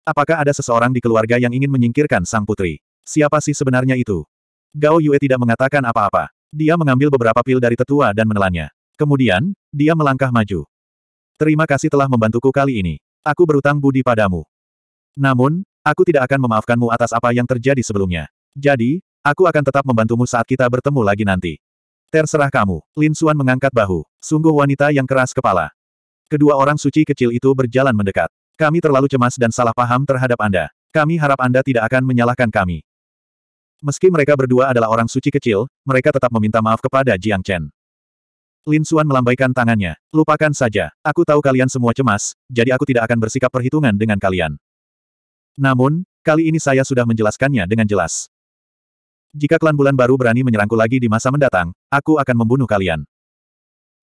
Apakah ada seseorang di keluarga yang ingin menyingkirkan sang putri? Siapa sih sebenarnya itu? Gao Yue tidak mengatakan apa-apa. Dia mengambil beberapa pil dari tetua dan menelannya. Kemudian, dia melangkah maju. Terima kasih telah membantuku kali ini. Aku berutang budi padamu. Namun, aku tidak akan memaafkanmu atas apa yang terjadi sebelumnya. Jadi, aku akan tetap membantumu saat kita bertemu lagi nanti. Terserah kamu, Lin Xuan mengangkat bahu. Sungguh wanita yang keras kepala. Kedua orang suci kecil itu berjalan mendekat. Kami terlalu cemas dan salah paham terhadap Anda. Kami harap Anda tidak akan menyalahkan kami. Meski mereka berdua adalah orang suci kecil, mereka tetap meminta maaf kepada Jiang Chen. Lin Xuan melambaikan tangannya. Lupakan saja. Aku tahu kalian semua cemas, jadi aku tidak akan bersikap perhitungan dengan kalian. Namun, kali ini saya sudah menjelaskannya dengan jelas. Jika klan bulan baru berani menyerangku lagi di masa mendatang, aku akan membunuh kalian.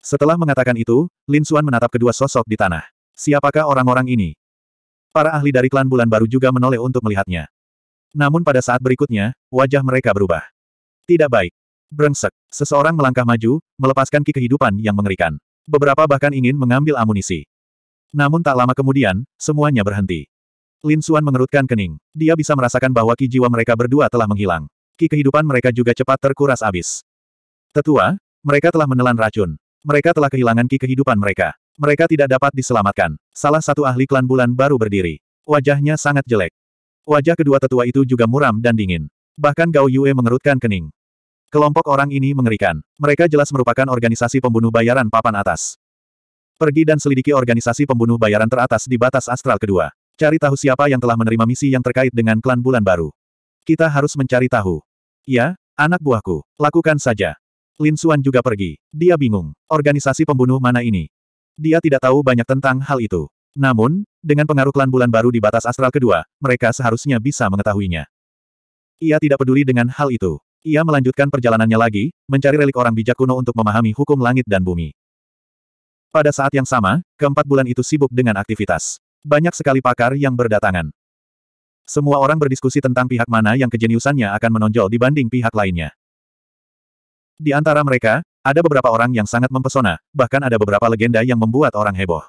Setelah mengatakan itu, Lin Xuan menatap kedua sosok di tanah. Siapakah orang-orang ini? Para ahli dari klan Bulan Baru juga menoleh untuk melihatnya. Namun pada saat berikutnya, wajah mereka berubah. Tidak baik. Brengsek. Seseorang melangkah maju, melepaskan ki kehidupan yang mengerikan. Beberapa bahkan ingin mengambil amunisi. Namun tak lama kemudian, semuanya berhenti. Lin Xuan mengerutkan kening. Dia bisa merasakan bahwa ki jiwa mereka berdua telah menghilang. Ki kehidupan mereka juga cepat terkuras abis. Tetua, mereka telah menelan racun. Mereka telah kehilangan ki kehidupan mereka. Mereka tidak dapat diselamatkan. Salah satu ahli klan bulan baru berdiri. Wajahnya sangat jelek. Wajah kedua tetua itu juga muram dan dingin. Bahkan Gao Yue mengerutkan kening. Kelompok orang ini mengerikan. Mereka jelas merupakan organisasi pembunuh bayaran papan atas. Pergi dan selidiki organisasi pembunuh bayaran teratas di batas astral kedua. Cari tahu siapa yang telah menerima misi yang terkait dengan klan bulan baru. Kita harus mencari tahu. Ya, anak buahku, lakukan saja. Lin Xuan juga pergi. Dia bingung. Organisasi pembunuh mana ini? Dia tidak tahu banyak tentang hal itu. Namun, dengan pengaruh klan bulan baru di batas astral kedua, mereka seharusnya bisa mengetahuinya. Ia tidak peduli dengan hal itu. Ia melanjutkan perjalanannya lagi, mencari relik orang bijak kuno untuk memahami hukum langit dan bumi. Pada saat yang sama, keempat bulan itu sibuk dengan aktivitas. Banyak sekali pakar yang berdatangan. Semua orang berdiskusi tentang pihak mana yang kejeniusannya akan menonjol dibanding pihak lainnya. Di antara mereka, ada beberapa orang yang sangat mempesona, bahkan ada beberapa legenda yang membuat orang heboh.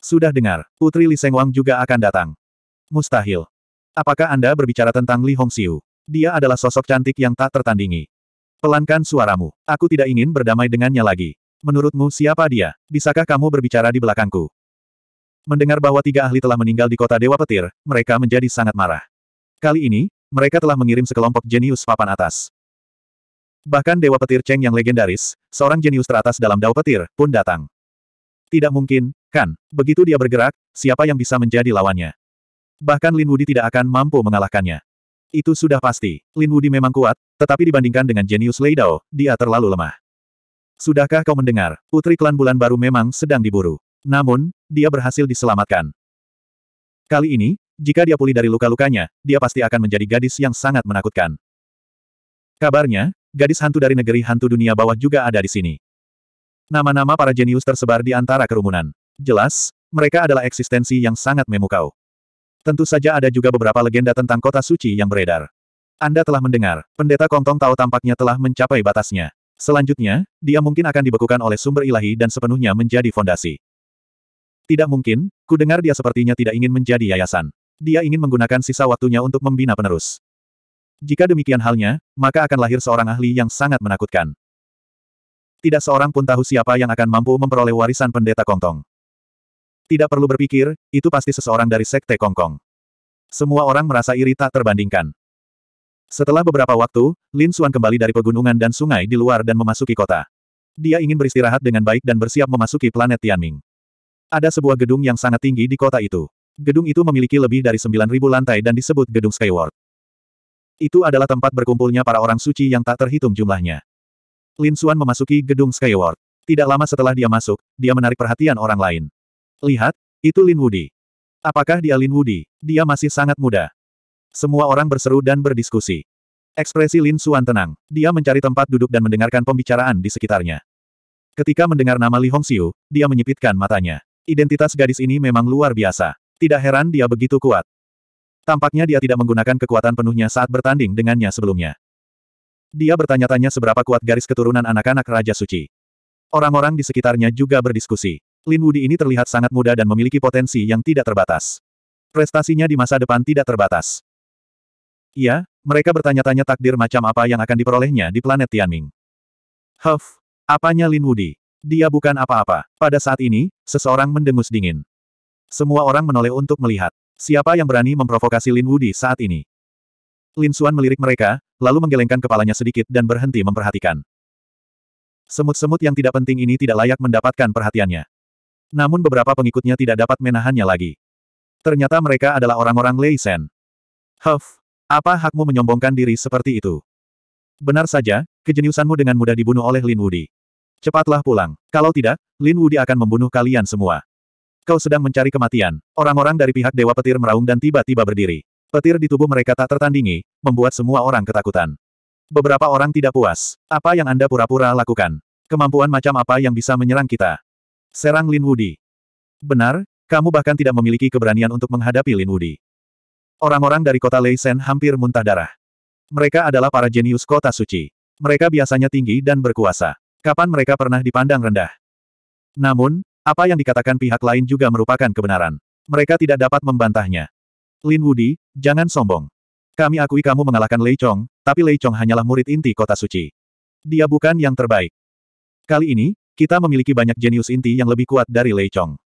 Sudah dengar, Putri Li Sengwang juga akan datang. Mustahil. Apakah Anda berbicara tentang Li Hongxiu? Dia adalah sosok cantik yang tak tertandingi. Pelankan suaramu. Aku tidak ingin berdamai dengannya lagi. Menurutmu siapa dia? Bisakah kamu berbicara di belakangku? Mendengar bahwa tiga ahli telah meninggal di kota Dewa Petir, mereka menjadi sangat marah. Kali ini, mereka telah mengirim sekelompok jenius papan atas. Bahkan Dewa Petir Cheng yang legendaris, seorang jenius teratas dalam Dao Petir, pun datang. Tidak mungkin, kan? Begitu dia bergerak, siapa yang bisa menjadi lawannya? Bahkan Lin Wudi tidak akan mampu mengalahkannya. Itu sudah pasti. Lin Wudi memang kuat, tetapi dibandingkan dengan jenius Lei Dao, dia terlalu lemah. Sudahkah kau mendengar? Putri klan bulan baru memang sedang diburu. Namun, dia berhasil diselamatkan. Kali ini, jika dia pulih dari luka-lukanya, dia pasti akan menjadi gadis yang sangat menakutkan. Kabarnya, gadis hantu dari negeri hantu dunia bawah juga ada di sini. Nama-nama para jenius tersebar di antara kerumunan. Jelas, mereka adalah eksistensi yang sangat memukau. Tentu saja ada juga beberapa legenda tentang kota suci yang beredar. Anda telah mendengar, pendeta Kongtong Tao tampaknya telah mencapai batasnya. Selanjutnya, dia mungkin akan dibekukan oleh sumber ilahi dan sepenuhnya menjadi fondasi. Tidak mungkin, ku dengar dia sepertinya tidak ingin menjadi yayasan. Dia ingin menggunakan sisa waktunya untuk membina penerus. Jika demikian halnya, maka akan lahir seorang ahli yang sangat menakutkan. Tidak seorang pun tahu siapa yang akan mampu memperoleh warisan pendeta Kongtong. Tidak perlu berpikir, itu pasti seseorang dari sekte Kongkong. Semua orang merasa iri tak terbandingkan. Setelah beberapa waktu, Lin Xuan kembali dari pegunungan dan sungai di luar dan memasuki kota. Dia ingin beristirahat dengan baik dan bersiap memasuki planet Tianming. Ada sebuah gedung yang sangat tinggi di kota itu. Gedung itu memiliki lebih dari 9.000 lantai dan disebut Gedung Skyward. Itu adalah tempat berkumpulnya para orang suci yang tak terhitung jumlahnya. Lin Xuan memasuki gedung Skyward. Tidak lama setelah dia masuk, dia menarik perhatian orang lain. Lihat, itu Lin Wudi. Apakah dia Lin Wudi? Dia masih sangat muda. Semua orang berseru dan berdiskusi. Ekspresi Lin Xuan tenang. Dia mencari tempat duduk dan mendengarkan pembicaraan di sekitarnya. Ketika mendengar nama Li Hongxiu, dia menyipitkan matanya. Identitas gadis ini memang luar biasa. Tidak heran dia begitu kuat. Tampaknya dia tidak menggunakan kekuatan penuhnya saat bertanding dengannya sebelumnya. Dia bertanya-tanya seberapa kuat garis keturunan anak-anak Raja Suci. Orang-orang di sekitarnya juga berdiskusi. Lin Wudi ini terlihat sangat muda dan memiliki potensi yang tidak terbatas. Prestasinya di masa depan tidak terbatas. Iya, mereka bertanya-tanya takdir macam apa yang akan diperolehnya di planet Tianming. Huff, apanya Lin Wudi? Dia bukan apa-apa. Pada saat ini, seseorang mendengus dingin. Semua orang menoleh untuk melihat. Siapa yang berani memprovokasi Lin Wudi saat ini? Lin Xuan melirik mereka, lalu menggelengkan kepalanya sedikit dan berhenti memperhatikan. Semut-semut yang tidak penting ini tidak layak mendapatkan perhatiannya. Namun beberapa pengikutnya tidak dapat menahannya lagi. Ternyata mereka adalah orang-orang Lei Sen. Huff, apa hakmu menyombongkan diri seperti itu? Benar saja, kejeniusanmu dengan mudah dibunuh oleh Lin Wudi. Cepatlah pulang. Kalau tidak, Lin Wudi akan membunuh kalian semua. Kau sedang mencari kematian. Orang-orang dari pihak Dewa Petir meraung dan tiba-tiba berdiri. Petir di tubuh mereka tak tertandingi, membuat semua orang ketakutan. Beberapa orang tidak puas. Apa yang Anda pura-pura lakukan? Kemampuan macam apa yang bisa menyerang kita? Serang Lin Wudi. Benar, kamu bahkan tidak memiliki keberanian untuk menghadapi Lin Wudi. Orang-orang dari kota Leisen hampir muntah darah. Mereka adalah para jenius kota suci. Mereka biasanya tinggi dan berkuasa. Kapan mereka pernah dipandang rendah? Namun, apa yang dikatakan pihak lain juga merupakan kebenaran. Mereka tidak dapat membantahnya. Lin Wudi, jangan sombong. Kami akui kamu mengalahkan Lei Chong, tapi Lei Chong hanyalah murid inti kota suci. Dia bukan yang terbaik. Kali ini, kita memiliki banyak jenius inti yang lebih kuat dari Lei Chong.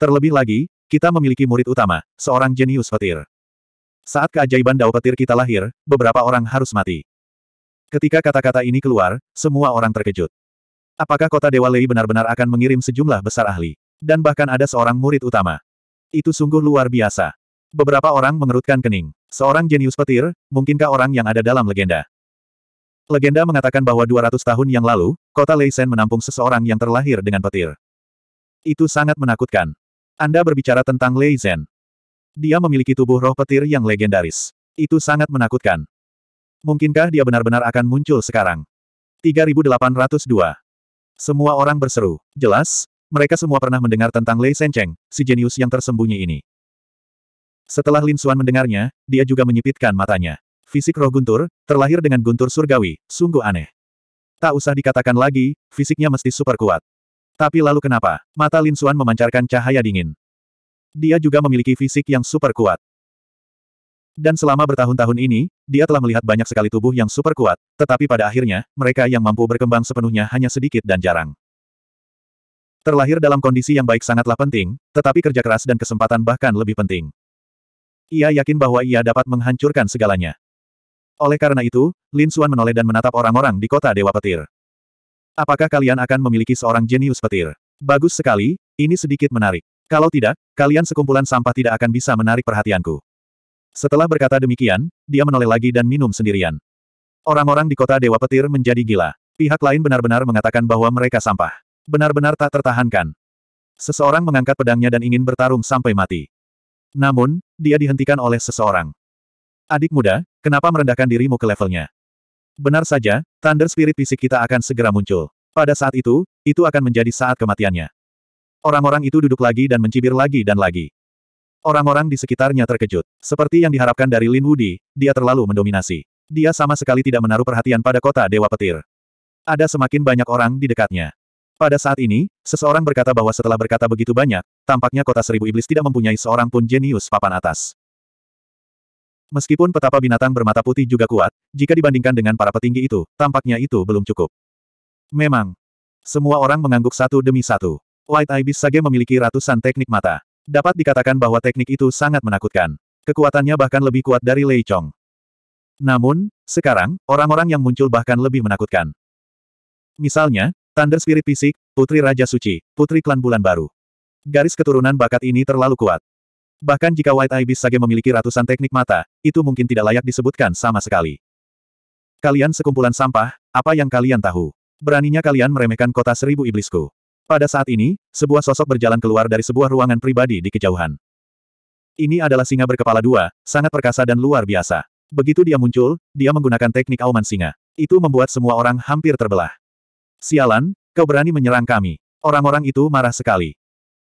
Terlebih lagi, kita memiliki murid utama, seorang jenius petir. Saat keajaiban dao petir kita lahir, beberapa orang harus mati. Ketika kata-kata ini keluar, semua orang terkejut. Apakah kota Dewa Lei benar-benar akan mengirim sejumlah besar ahli? Dan bahkan ada seorang murid utama. Itu sungguh luar biasa. Beberapa orang mengerutkan kening. Seorang jenius petir, mungkinkah orang yang ada dalam legenda? Legenda mengatakan bahwa 200 tahun yang lalu, kota Leisen menampung seseorang yang terlahir dengan petir. Itu sangat menakutkan. Anda berbicara tentang Leisen. Dia memiliki tubuh roh petir yang legendaris. Itu sangat menakutkan. Mungkinkah dia benar-benar akan muncul sekarang? 3802. Semua orang berseru. Jelas, mereka semua pernah mendengar tentang Lei Sencheng, si jenius yang tersembunyi ini. Setelah Lin Suan mendengarnya, dia juga menyipitkan matanya. Fisik roh guntur, terlahir dengan guntur surgawi, sungguh aneh. Tak usah dikatakan lagi, fisiknya mesti super kuat. Tapi lalu kenapa? Mata Lin Suan memancarkan cahaya dingin. Dia juga memiliki fisik yang super kuat. Dan selama bertahun-tahun ini, dia telah melihat banyak sekali tubuh yang super kuat, tetapi pada akhirnya, mereka yang mampu berkembang sepenuhnya hanya sedikit dan jarang. Terlahir dalam kondisi yang baik sangatlah penting, tetapi kerja keras dan kesempatan bahkan lebih penting. Ia yakin bahwa ia dapat menghancurkan segalanya. Oleh karena itu, Lin Xuan menoleh dan menatap orang-orang di kota Dewa Petir. Apakah kalian akan memiliki seorang jenius petir? Bagus sekali, ini sedikit menarik. Kalau tidak, kalian sekumpulan sampah tidak akan bisa menarik perhatianku. Setelah berkata demikian, dia menoleh lagi dan minum sendirian. Orang-orang di kota Dewa Petir menjadi gila. Pihak lain benar-benar mengatakan bahwa mereka sampah. Benar-benar tak tertahankan. Seseorang mengangkat pedangnya dan ingin bertarung sampai mati. Namun, dia dihentikan oleh seseorang. Adik muda, kenapa merendahkan dirimu ke levelnya? Benar saja, Thunder Spirit fisik kita akan segera muncul. Pada saat itu, itu akan menjadi saat kematiannya. Orang-orang itu duduk lagi dan mencibir lagi dan lagi. Orang-orang di sekitarnya terkejut. Seperti yang diharapkan dari Lin Wudi, dia terlalu mendominasi. Dia sama sekali tidak menaruh perhatian pada kota Dewa Petir. Ada semakin banyak orang di dekatnya. Pada saat ini, seseorang berkata bahwa setelah berkata begitu banyak, tampaknya kota seribu iblis tidak mempunyai seorang pun jenius papan atas. Meskipun petapa binatang bermata putih juga kuat, jika dibandingkan dengan para petinggi itu, tampaknya itu belum cukup. Memang. Semua orang mengangguk satu demi satu. White Ibis Sage memiliki ratusan teknik mata. Dapat dikatakan bahwa teknik itu sangat menakutkan. Kekuatannya bahkan lebih kuat dari Lei Chong. Namun, sekarang, orang-orang yang muncul bahkan lebih menakutkan. Misalnya, Thunder Spirit Fisik, Putri Raja Suci, Putri Klan Bulan Baru. Garis keturunan bakat ini terlalu kuat. Bahkan jika White Ibis Sage memiliki ratusan teknik mata, itu mungkin tidak layak disebutkan sama sekali. Kalian sekumpulan sampah, apa yang kalian tahu? Beraninya kalian meremehkan kota seribu iblisku. Pada saat ini, sebuah sosok berjalan keluar dari sebuah ruangan pribadi di kejauhan. Ini adalah singa berkepala dua, sangat perkasa dan luar biasa. Begitu dia muncul, dia menggunakan teknik auman singa. Itu membuat semua orang hampir terbelah. Sialan, kau berani menyerang kami. Orang-orang itu marah sekali.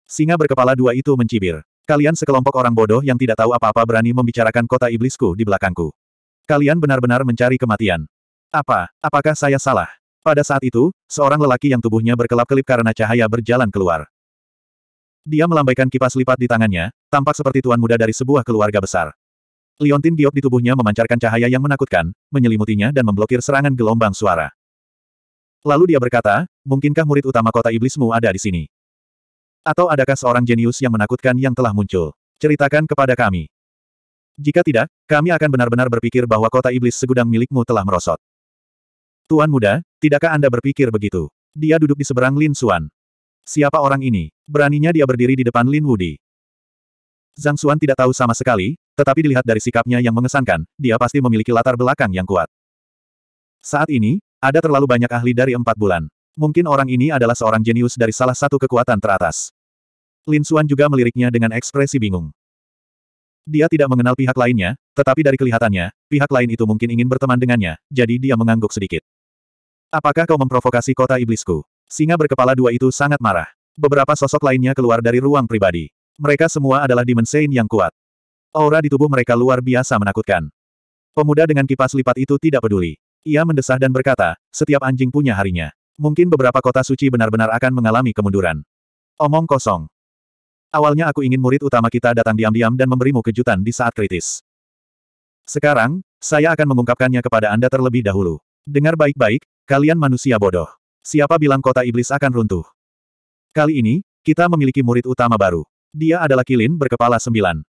Singa berkepala dua itu mencibir. Kalian sekelompok orang bodoh yang tidak tahu apa-apa berani membicarakan kota iblisku di belakangku. Kalian benar-benar mencari kematian. Apa, apakah saya salah? Pada saat itu, seorang lelaki yang tubuhnya berkelap-kelip karena cahaya berjalan keluar. Dia melambaikan kipas lipat di tangannya, tampak seperti tuan muda dari sebuah keluarga besar. Liontin giok di tubuhnya memancarkan cahaya yang menakutkan, menyelimutinya dan memblokir serangan gelombang suara. Lalu dia berkata, mungkinkah murid utama kota iblismu ada di sini? Atau adakah seorang jenius yang menakutkan yang telah muncul? Ceritakan kepada kami. Jika tidak, kami akan benar-benar berpikir bahwa kota iblis segudang milikmu telah merosot. Tuan muda, tidakkah Anda berpikir begitu? Dia duduk di seberang Lin Xuan. Siapa orang ini? Beraninya dia berdiri di depan Lin Wudi. Zhang Xuan tidak tahu sama sekali, tetapi dilihat dari sikapnya yang mengesankan, dia pasti memiliki latar belakang yang kuat. Saat ini, ada terlalu banyak ahli dari empat bulan. Mungkin orang ini adalah seorang jenius dari salah satu kekuatan teratas. Lin Xuan juga meliriknya dengan ekspresi bingung. Dia tidak mengenal pihak lainnya, tetapi dari kelihatannya, pihak lain itu mungkin ingin berteman dengannya, jadi dia mengangguk sedikit. Apakah kau memprovokasi kota iblisku? Singa berkepala dua itu sangat marah. Beberapa sosok lainnya keluar dari ruang pribadi. Mereka semua adalah dimensein yang kuat. Aura di tubuh mereka luar biasa menakutkan. Pemuda dengan kipas lipat itu tidak peduli. Ia mendesah dan berkata, setiap anjing punya harinya. Mungkin beberapa kota suci benar-benar akan mengalami kemunduran. Omong kosong. Awalnya aku ingin murid utama kita datang diam-diam dan memberimu kejutan di saat kritis. Sekarang, saya akan mengungkapkannya kepada Anda terlebih dahulu. Dengar baik-baik, Kalian manusia bodoh. Siapa bilang kota iblis akan runtuh? Kali ini, kita memiliki murid utama baru. Dia adalah Kilin berkepala sembilan.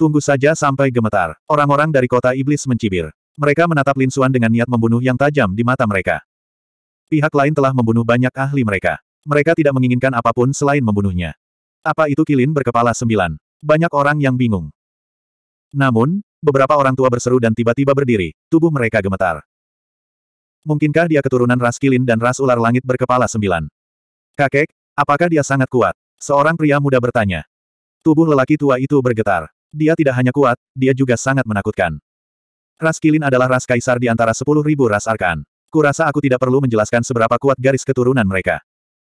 Tunggu saja sampai gemetar. Orang-orang dari kota iblis mencibir. Mereka menatap Lin Suan dengan niat membunuh yang tajam di mata mereka. Pihak lain telah membunuh banyak ahli mereka. Mereka tidak menginginkan apapun selain membunuhnya. Apa itu Kilin berkepala sembilan? Banyak orang yang bingung. Namun, beberapa orang tua berseru dan tiba-tiba berdiri, tubuh mereka gemetar. Mungkinkah dia keturunan ras kilin dan ras ular langit berkepala sembilan? Kakek, apakah dia sangat kuat? Seorang pria muda bertanya. Tubuh lelaki tua itu bergetar. Dia tidak hanya kuat, dia juga sangat menakutkan. Ras kilin adalah ras kaisar di antara sepuluh ribu ras arkan. Kurasa aku tidak perlu menjelaskan seberapa kuat garis keturunan mereka.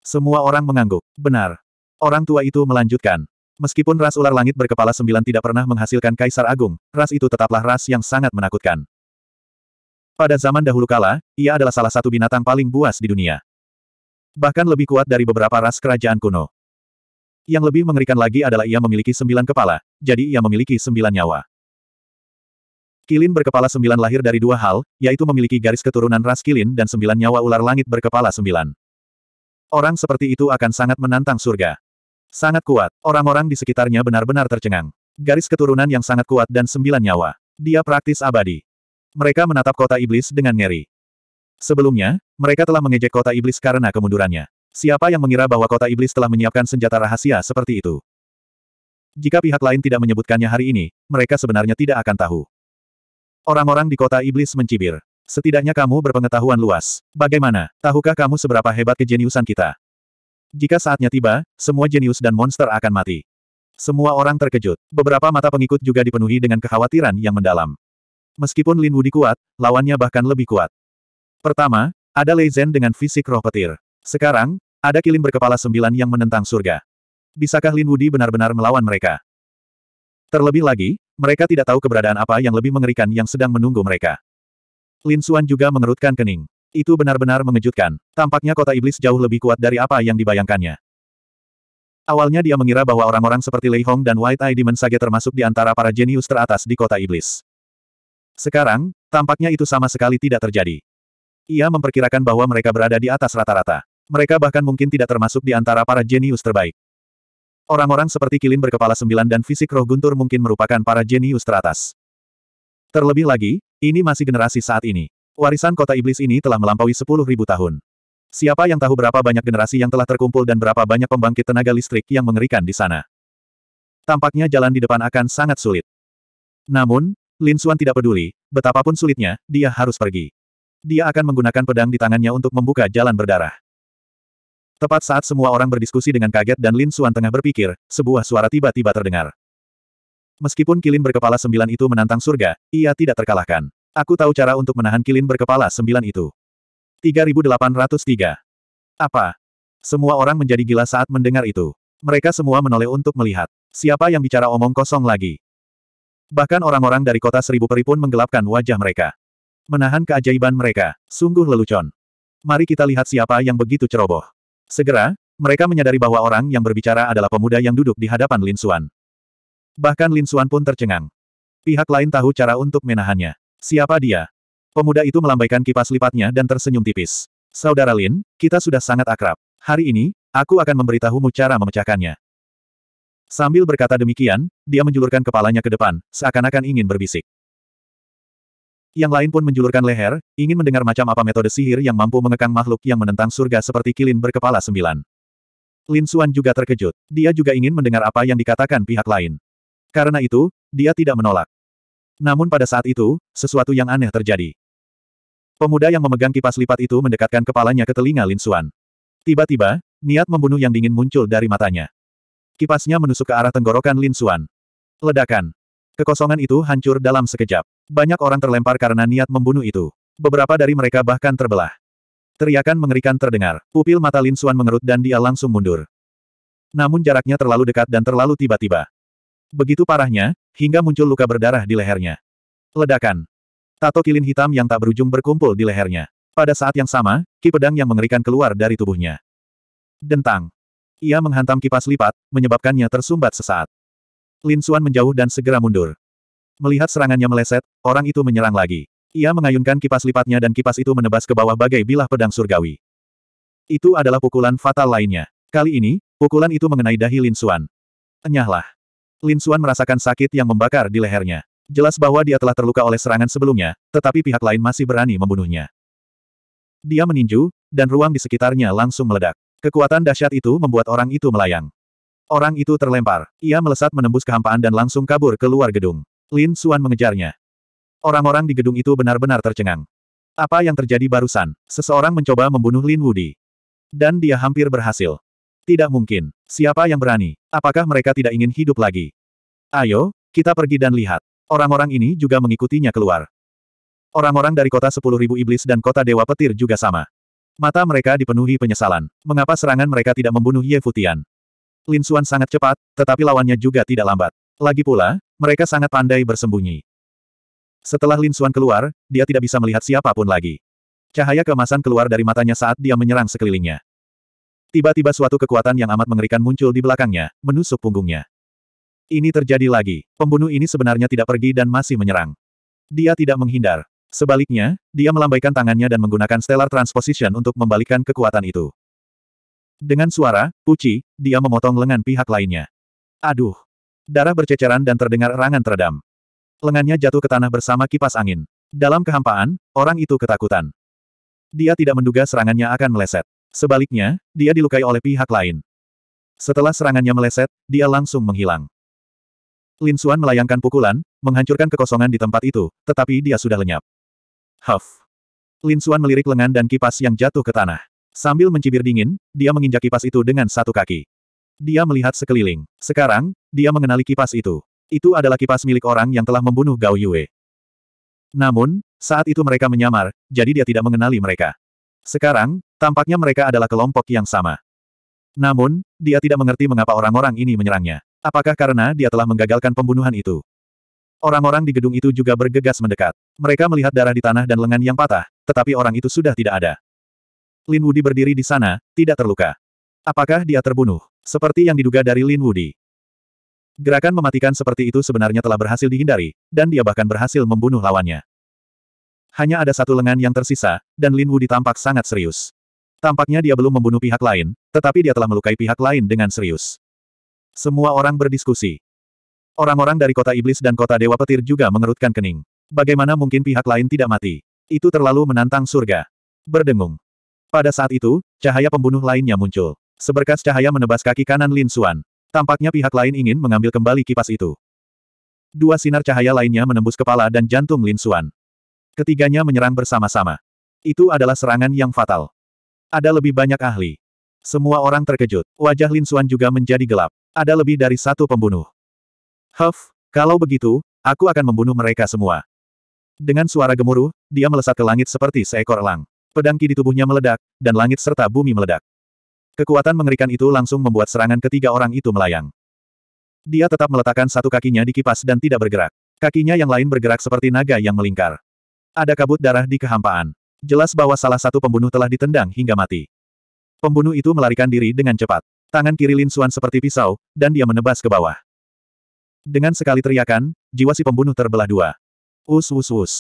Semua orang mengangguk. Benar. Orang tua itu melanjutkan. Meskipun ras ular langit berkepala sembilan tidak pernah menghasilkan kaisar agung, ras itu tetaplah ras yang sangat menakutkan. Pada zaman dahulu kala, ia adalah salah satu binatang paling buas di dunia. Bahkan lebih kuat dari beberapa ras kerajaan kuno. Yang lebih mengerikan lagi adalah ia memiliki sembilan kepala, jadi ia memiliki sembilan nyawa. Kilin berkepala sembilan lahir dari dua hal, yaitu memiliki garis keturunan ras kilin dan sembilan nyawa ular langit berkepala sembilan. Orang seperti itu akan sangat menantang surga. Sangat kuat, orang-orang di sekitarnya benar-benar tercengang. Garis keturunan yang sangat kuat dan sembilan nyawa. Dia praktis abadi. Mereka menatap kota iblis dengan ngeri. Sebelumnya, mereka telah mengejek kota iblis karena kemundurannya. Siapa yang mengira bahwa kota iblis telah menyiapkan senjata rahasia seperti itu? Jika pihak lain tidak menyebutkannya hari ini, mereka sebenarnya tidak akan tahu. Orang-orang di kota iblis mencibir. Setidaknya kamu berpengetahuan luas. Bagaimana? Tahukah kamu seberapa hebat kejeniusan kita? Jika saatnya tiba, semua jenius dan monster akan mati. Semua orang terkejut. Beberapa mata pengikut juga dipenuhi dengan kekhawatiran yang mendalam. Meskipun Lin Wudi kuat, lawannya bahkan lebih kuat. Pertama, ada Lei Zhen dengan fisik roh petir. Sekarang, ada Kilin berkepala sembilan yang menentang surga. Bisakah Lin Wudi benar-benar melawan mereka? Terlebih lagi, mereka tidak tahu keberadaan apa yang lebih mengerikan yang sedang menunggu mereka. Lin Xuan juga mengerutkan kening. Itu benar-benar mengejutkan. Tampaknya kota iblis jauh lebih kuat dari apa yang dibayangkannya. Awalnya dia mengira bahwa orang-orang seperti Lei Hong dan White Eye Demon Sage termasuk di antara para jenius teratas di kota iblis. Sekarang, tampaknya itu sama sekali tidak terjadi. Ia memperkirakan bahwa mereka berada di atas rata-rata. Mereka bahkan mungkin tidak termasuk di antara para jenius terbaik. Orang-orang seperti Kilin berkepala sembilan dan fisik roh guntur mungkin merupakan para jenius teratas. Terlebih lagi, ini masih generasi saat ini. Warisan kota iblis ini telah melampaui sepuluh ribu tahun. Siapa yang tahu berapa banyak generasi yang telah terkumpul dan berapa banyak pembangkit tenaga listrik yang mengerikan di sana. Tampaknya jalan di depan akan sangat sulit. Namun, Lin Xuan tidak peduli, betapapun sulitnya, dia harus pergi. Dia akan menggunakan pedang di tangannya untuk membuka jalan berdarah. Tepat saat semua orang berdiskusi dengan kaget dan Lin Xuan tengah berpikir, sebuah suara tiba-tiba terdengar. Meskipun kilin berkepala sembilan itu menantang surga, ia tidak terkalahkan. Aku tahu cara untuk menahan kilin berkepala sembilan itu. 3803. Apa? Semua orang menjadi gila saat mendengar itu. Mereka semua menoleh untuk melihat. Siapa yang bicara omong kosong lagi? Bahkan orang-orang dari kota seribu peri pun menggelapkan wajah mereka. Menahan keajaiban mereka, sungguh lelucon. Mari kita lihat siapa yang begitu ceroboh. Segera, mereka menyadari bahwa orang yang berbicara adalah pemuda yang duduk di hadapan Lin Suan Bahkan Lin Suan pun tercengang. Pihak lain tahu cara untuk menahannya. Siapa dia? Pemuda itu melambaikan kipas lipatnya dan tersenyum tipis. Saudara Lin, kita sudah sangat akrab. Hari ini, aku akan memberitahumu cara memecahkannya. Sambil berkata demikian, dia menjulurkan kepalanya ke depan, seakan-akan ingin berbisik. Yang lain pun menjulurkan leher, ingin mendengar macam apa metode sihir yang mampu mengekang makhluk yang menentang surga seperti kilin berkepala sembilan. Lin Xuan juga terkejut. Dia juga ingin mendengar apa yang dikatakan pihak lain. Karena itu, dia tidak menolak. Namun pada saat itu, sesuatu yang aneh terjadi. Pemuda yang memegang kipas lipat itu mendekatkan kepalanya ke telinga Lin Xuan. Tiba-tiba, niat membunuh yang dingin muncul dari matanya. Kipasnya menusuk ke arah tenggorokan Lin Xuan. Ledakan. Kekosongan itu hancur dalam sekejap. Banyak orang terlempar karena niat membunuh itu. Beberapa dari mereka bahkan terbelah. Teriakan mengerikan terdengar. Pupil mata Lin Xuan mengerut dan dia langsung mundur. Namun jaraknya terlalu dekat dan terlalu tiba-tiba. Begitu parahnya, hingga muncul luka berdarah di lehernya. Ledakan. Tato kilin hitam yang tak berujung berkumpul di lehernya. Pada saat yang sama, ki pedang yang mengerikan keluar dari tubuhnya. Dentang. Ia menghantam kipas lipat, menyebabkannya tersumbat sesaat. Lin Suan menjauh dan segera mundur. Melihat serangannya meleset, orang itu menyerang lagi. Ia mengayunkan kipas lipatnya dan kipas itu menebas ke bawah bagai bilah pedang surgawi. Itu adalah pukulan fatal lainnya. Kali ini, pukulan itu mengenai dahi Lin Suan. Enyahlah. Lin Suan merasakan sakit yang membakar di lehernya. Jelas bahwa dia telah terluka oleh serangan sebelumnya, tetapi pihak lain masih berani membunuhnya. Dia meninju, dan ruang di sekitarnya langsung meledak. Kekuatan dahsyat itu membuat orang itu melayang. Orang itu terlempar. Ia melesat menembus kehampaan dan langsung kabur keluar gedung. Lin Suan mengejarnya. Orang-orang di gedung itu benar-benar tercengang. Apa yang terjadi barusan? Seseorang mencoba membunuh Lin Wudi. Dan dia hampir berhasil. Tidak mungkin. Siapa yang berani? Apakah mereka tidak ingin hidup lagi? Ayo, kita pergi dan lihat. Orang-orang ini juga mengikutinya keluar. Orang-orang dari kota 10.000 iblis dan kota dewa petir juga sama. Mata mereka dipenuhi penyesalan. Mengapa serangan mereka tidak membunuh Ye Futian? Lin Xuan sangat cepat, tetapi lawannya juga tidak lambat. Lagi pula, mereka sangat pandai bersembunyi. Setelah Lin Xuan keluar, dia tidak bisa melihat siapapun lagi. Cahaya kemasan keluar dari matanya saat dia menyerang sekelilingnya. Tiba-tiba suatu kekuatan yang amat mengerikan muncul di belakangnya, menusuk punggungnya. Ini terjadi lagi. Pembunuh ini sebenarnya tidak pergi dan masih menyerang. Dia tidak menghindar. Sebaliknya, dia melambaikan tangannya dan menggunakan Stellar Transposition untuk membalikkan kekuatan itu. Dengan suara, uci, dia memotong lengan pihak lainnya. Aduh! Darah berceceran dan terdengar erangan teredam. Lengannya jatuh ke tanah bersama kipas angin. Dalam kehampaan, orang itu ketakutan. Dia tidak menduga serangannya akan meleset. Sebaliknya, dia dilukai oleh pihak lain. Setelah serangannya meleset, dia langsung menghilang. Lin Xuan melayangkan pukulan, menghancurkan kekosongan di tempat itu, tetapi dia sudah lenyap. Huff. Lin Xuan melirik lengan dan kipas yang jatuh ke tanah. Sambil mencibir dingin, dia menginjak kipas itu dengan satu kaki. Dia melihat sekeliling. Sekarang, dia mengenali kipas itu. Itu adalah kipas milik orang yang telah membunuh Gao Yue. Namun, saat itu mereka menyamar, jadi dia tidak mengenali mereka. Sekarang, tampaknya mereka adalah kelompok yang sama. Namun, dia tidak mengerti mengapa orang-orang ini menyerangnya. Apakah karena dia telah menggagalkan pembunuhan itu? Orang-orang di gedung itu juga bergegas mendekat. Mereka melihat darah di tanah dan lengan yang patah, tetapi orang itu sudah tidak ada. Lin Wudi berdiri di sana, tidak terluka. Apakah dia terbunuh? Seperti yang diduga dari Lin Wudi. Gerakan mematikan seperti itu sebenarnya telah berhasil dihindari, dan dia bahkan berhasil membunuh lawannya. Hanya ada satu lengan yang tersisa, dan Lin Wudi tampak sangat serius. Tampaknya dia belum membunuh pihak lain, tetapi dia telah melukai pihak lain dengan serius. Semua orang berdiskusi. Orang-orang dari kota iblis dan kota dewa petir juga mengerutkan kening. Bagaimana mungkin pihak lain tidak mati? Itu terlalu menantang surga. Berdengung. Pada saat itu, cahaya pembunuh lainnya muncul. Seberkas cahaya menebas kaki kanan Lin Suan. Tampaknya pihak lain ingin mengambil kembali kipas itu. Dua sinar cahaya lainnya menembus kepala dan jantung Lin Suan. Ketiganya menyerang bersama-sama. Itu adalah serangan yang fatal. Ada lebih banyak ahli. Semua orang terkejut. Wajah Lin Suan juga menjadi gelap. Ada lebih dari satu pembunuh. Huff, kalau begitu, aku akan membunuh mereka semua. Dengan suara gemuruh, dia melesat ke langit seperti seekor elang. Pedangki di tubuhnya meledak, dan langit serta bumi meledak. Kekuatan mengerikan itu langsung membuat serangan ketiga orang itu melayang. Dia tetap meletakkan satu kakinya di kipas dan tidak bergerak. Kakinya yang lain bergerak seperti naga yang melingkar. Ada kabut darah di kehampaan. Jelas bahwa salah satu pembunuh telah ditendang hingga mati. Pembunuh itu melarikan diri dengan cepat. Tangan kiri Lin Suan seperti pisau, dan dia menebas ke bawah. Dengan sekali teriakan, jiwa si pembunuh terbelah dua. Us us us.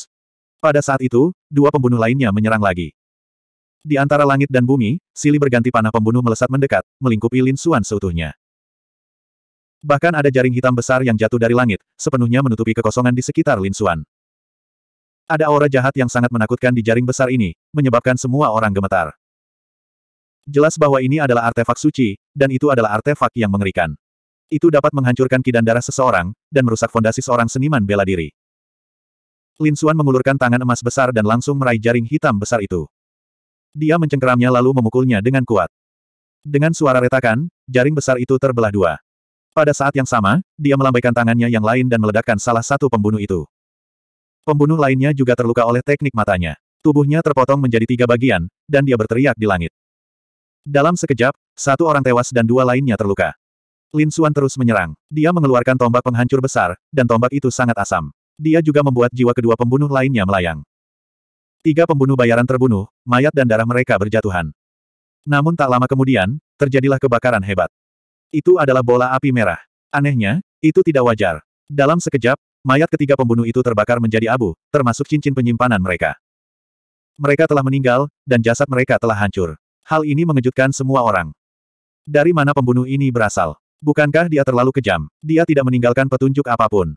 Pada saat itu, dua pembunuh lainnya menyerang lagi. Di antara langit dan bumi, sili berganti panah pembunuh melesat mendekat, melingkupi Lin Suan seutuhnya. Bahkan ada jaring hitam besar yang jatuh dari langit, sepenuhnya menutupi kekosongan di sekitar Lin Suan. Ada aura jahat yang sangat menakutkan di jaring besar ini, menyebabkan semua orang gemetar. Jelas bahwa ini adalah artefak suci, dan itu adalah artefak yang mengerikan. Itu dapat menghancurkan kidan darah seseorang, dan merusak fondasi seorang seniman bela diri. Lin Xuan mengulurkan tangan emas besar dan langsung meraih jaring hitam besar itu. Dia mencengkeramnya lalu memukulnya dengan kuat. Dengan suara retakan, jaring besar itu terbelah dua. Pada saat yang sama, dia melambaikan tangannya yang lain dan meledakkan salah satu pembunuh itu. Pembunuh lainnya juga terluka oleh teknik matanya. Tubuhnya terpotong menjadi tiga bagian, dan dia berteriak di langit. Dalam sekejap, satu orang tewas dan dua lainnya terluka. Lin Suan terus menyerang. Dia mengeluarkan tombak penghancur besar, dan tombak itu sangat asam. Dia juga membuat jiwa kedua pembunuh lainnya melayang. Tiga pembunuh bayaran terbunuh, mayat dan darah mereka berjatuhan. Namun tak lama kemudian, terjadilah kebakaran hebat. Itu adalah bola api merah. Anehnya, itu tidak wajar. Dalam sekejap, mayat ketiga pembunuh itu terbakar menjadi abu, termasuk cincin penyimpanan mereka. Mereka telah meninggal, dan jasad mereka telah hancur. Hal ini mengejutkan semua orang. Dari mana pembunuh ini berasal? Bukankah dia terlalu kejam? Dia tidak meninggalkan petunjuk apapun.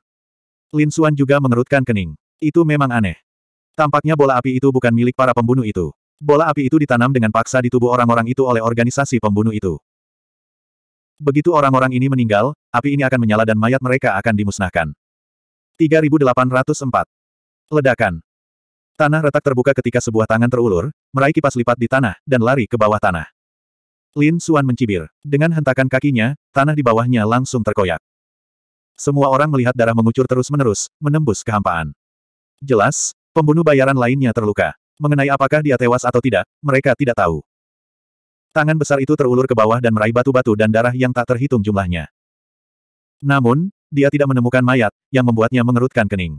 Lin Xuan juga mengerutkan kening. Itu memang aneh. Tampaknya bola api itu bukan milik para pembunuh itu. Bola api itu ditanam dengan paksa di tubuh orang-orang itu oleh organisasi pembunuh itu. Begitu orang-orang ini meninggal, api ini akan menyala dan mayat mereka akan dimusnahkan. 3804. Ledakan. Tanah retak terbuka ketika sebuah tangan terulur, meraih kipas lipat di tanah, dan lari ke bawah tanah. Lin Suan mencibir. Dengan hentakan kakinya, tanah di bawahnya langsung terkoyak. Semua orang melihat darah mengucur terus-menerus, menembus kehampaan. Jelas, pembunuh bayaran lainnya terluka. Mengenai apakah dia tewas atau tidak, mereka tidak tahu. Tangan besar itu terulur ke bawah dan meraih batu-batu dan darah yang tak terhitung jumlahnya. Namun, dia tidak menemukan mayat, yang membuatnya mengerutkan kening.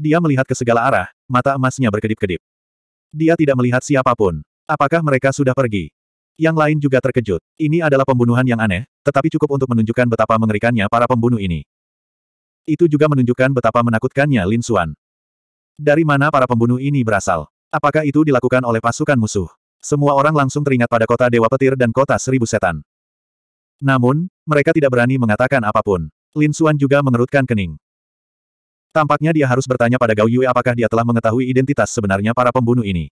Dia melihat ke segala arah, mata emasnya berkedip-kedip. Dia tidak melihat siapapun. Apakah mereka sudah pergi? Yang lain juga terkejut. Ini adalah pembunuhan yang aneh, tetapi cukup untuk menunjukkan betapa mengerikannya para pembunuh ini. Itu juga menunjukkan betapa menakutkannya Lin Xuan. Dari mana para pembunuh ini berasal? Apakah itu dilakukan oleh pasukan musuh? Semua orang langsung teringat pada kota Dewa Petir dan kota Seribu Setan. Namun, mereka tidak berani mengatakan apapun. Lin Xuan juga mengerutkan kening. Tampaknya dia harus bertanya pada Gao Yue apakah dia telah mengetahui identitas sebenarnya para pembunuh ini.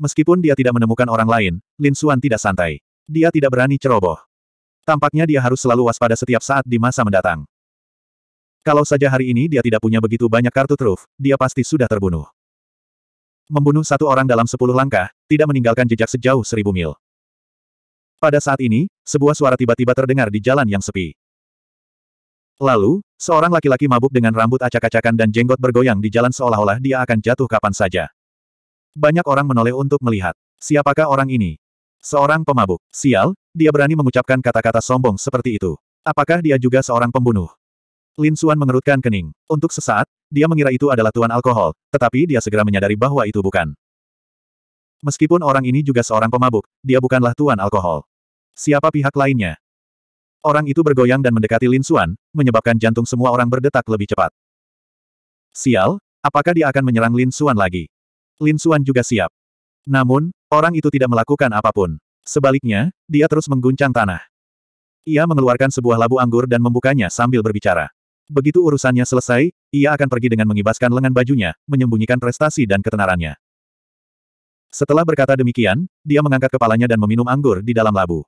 Meskipun dia tidak menemukan orang lain, Lin Xuan tidak santai. Dia tidak berani ceroboh. Tampaknya dia harus selalu waspada setiap saat di masa mendatang. Kalau saja hari ini dia tidak punya begitu banyak kartu truf, dia pasti sudah terbunuh. Membunuh satu orang dalam sepuluh langkah, tidak meninggalkan jejak sejauh seribu mil. Pada saat ini, sebuah suara tiba-tiba terdengar di jalan yang sepi. Lalu, seorang laki-laki mabuk dengan rambut acak-acakan dan jenggot bergoyang di jalan seolah-olah dia akan jatuh kapan saja. Banyak orang menoleh untuk melihat. Siapakah orang ini? Seorang pemabuk. Sial, dia berani mengucapkan kata-kata sombong seperti itu. Apakah dia juga seorang pembunuh? Lin Xuan mengerutkan kening. Untuk sesaat, dia mengira itu adalah tuan alkohol, tetapi dia segera menyadari bahwa itu bukan. Meskipun orang ini juga seorang pemabuk, dia bukanlah tuan alkohol. Siapa pihak lainnya? Orang itu bergoyang dan mendekati Lin Xuan, menyebabkan jantung semua orang berdetak lebih cepat. Sial, apakah dia akan menyerang Lin Xuan lagi? Lin Suan juga siap. Namun, orang itu tidak melakukan apapun. Sebaliknya, dia terus mengguncang tanah. Ia mengeluarkan sebuah labu anggur dan membukanya sambil berbicara. Begitu urusannya selesai, ia akan pergi dengan mengibaskan lengan bajunya, menyembunyikan prestasi dan ketenarannya. Setelah berkata demikian, dia mengangkat kepalanya dan meminum anggur di dalam labu.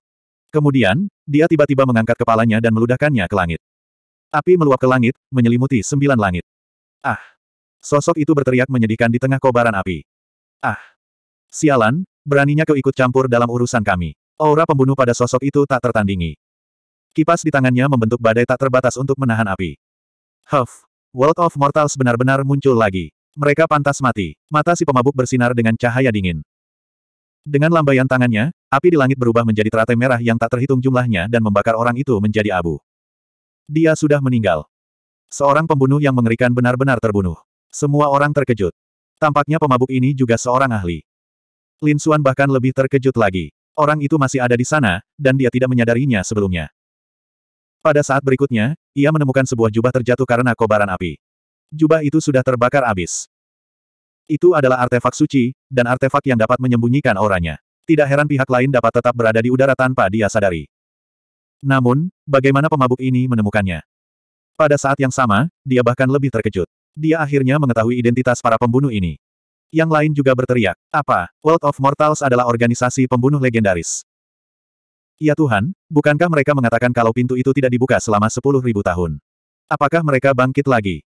Kemudian, dia tiba-tiba mengangkat kepalanya dan meludahkannya ke langit. Api meluap ke langit, menyelimuti sembilan langit. Ah! Sosok itu berteriak menyedihkan di tengah kobaran api. Ah! Sialan, beraninya kau ikut campur dalam urusan kami. Aura pembunuh pada sosok itu tak tertandingi. Kipas di tangannya membentuk badai tak terbatas untuk menahan api. Huff! World of Mortals benar-benar muncul lagi. Mereka pantas mati. Mata si pemabuk bersinar dengan cahaya dingin. Dengan lambaian tangannya, api di langit berubah menjadi teratai merah yang tak terhitung jumlahnya dan membakar orang itu menjadi abu. Dia sudah meninggal. Seorang pembunuh yang mengerikan benar-benar terbunuh. Semua orang terkejut. Tampaknya pemabuk ini juga seorang ahli. Lin Xuan bahkan lebih terkejut lagi. Orang itu masih ada di sana, dan dia tidak menyadarinya sebelumnya. Pada saat berikutnya, ia menemukan sebuah jubah terjatuh karena kobaran api. Jubah itu sudah terbakar abis. Itu adalah artefak suci, dan artefak yang dapat menyembunyikan auranya. Tidak heran pihak lain dapat tetap berada di udara tanpa dia sadari. Namun, bagaimana pemabuk ini menemukannya? Pada saat yang sama, dia bahkan lebih terkejut. Dia akhirnya mengetahui identitas para pembunuh ini. Yang lain juga berteriak, apa, World of Mortals adalah organisasi pembunuh legendaris. Ya Tuhan, bukankah mereka mengatakan kalau pintu itu tidak dibuka selama sepuluh ribu tahun? Apakah mereka bangkit lagi?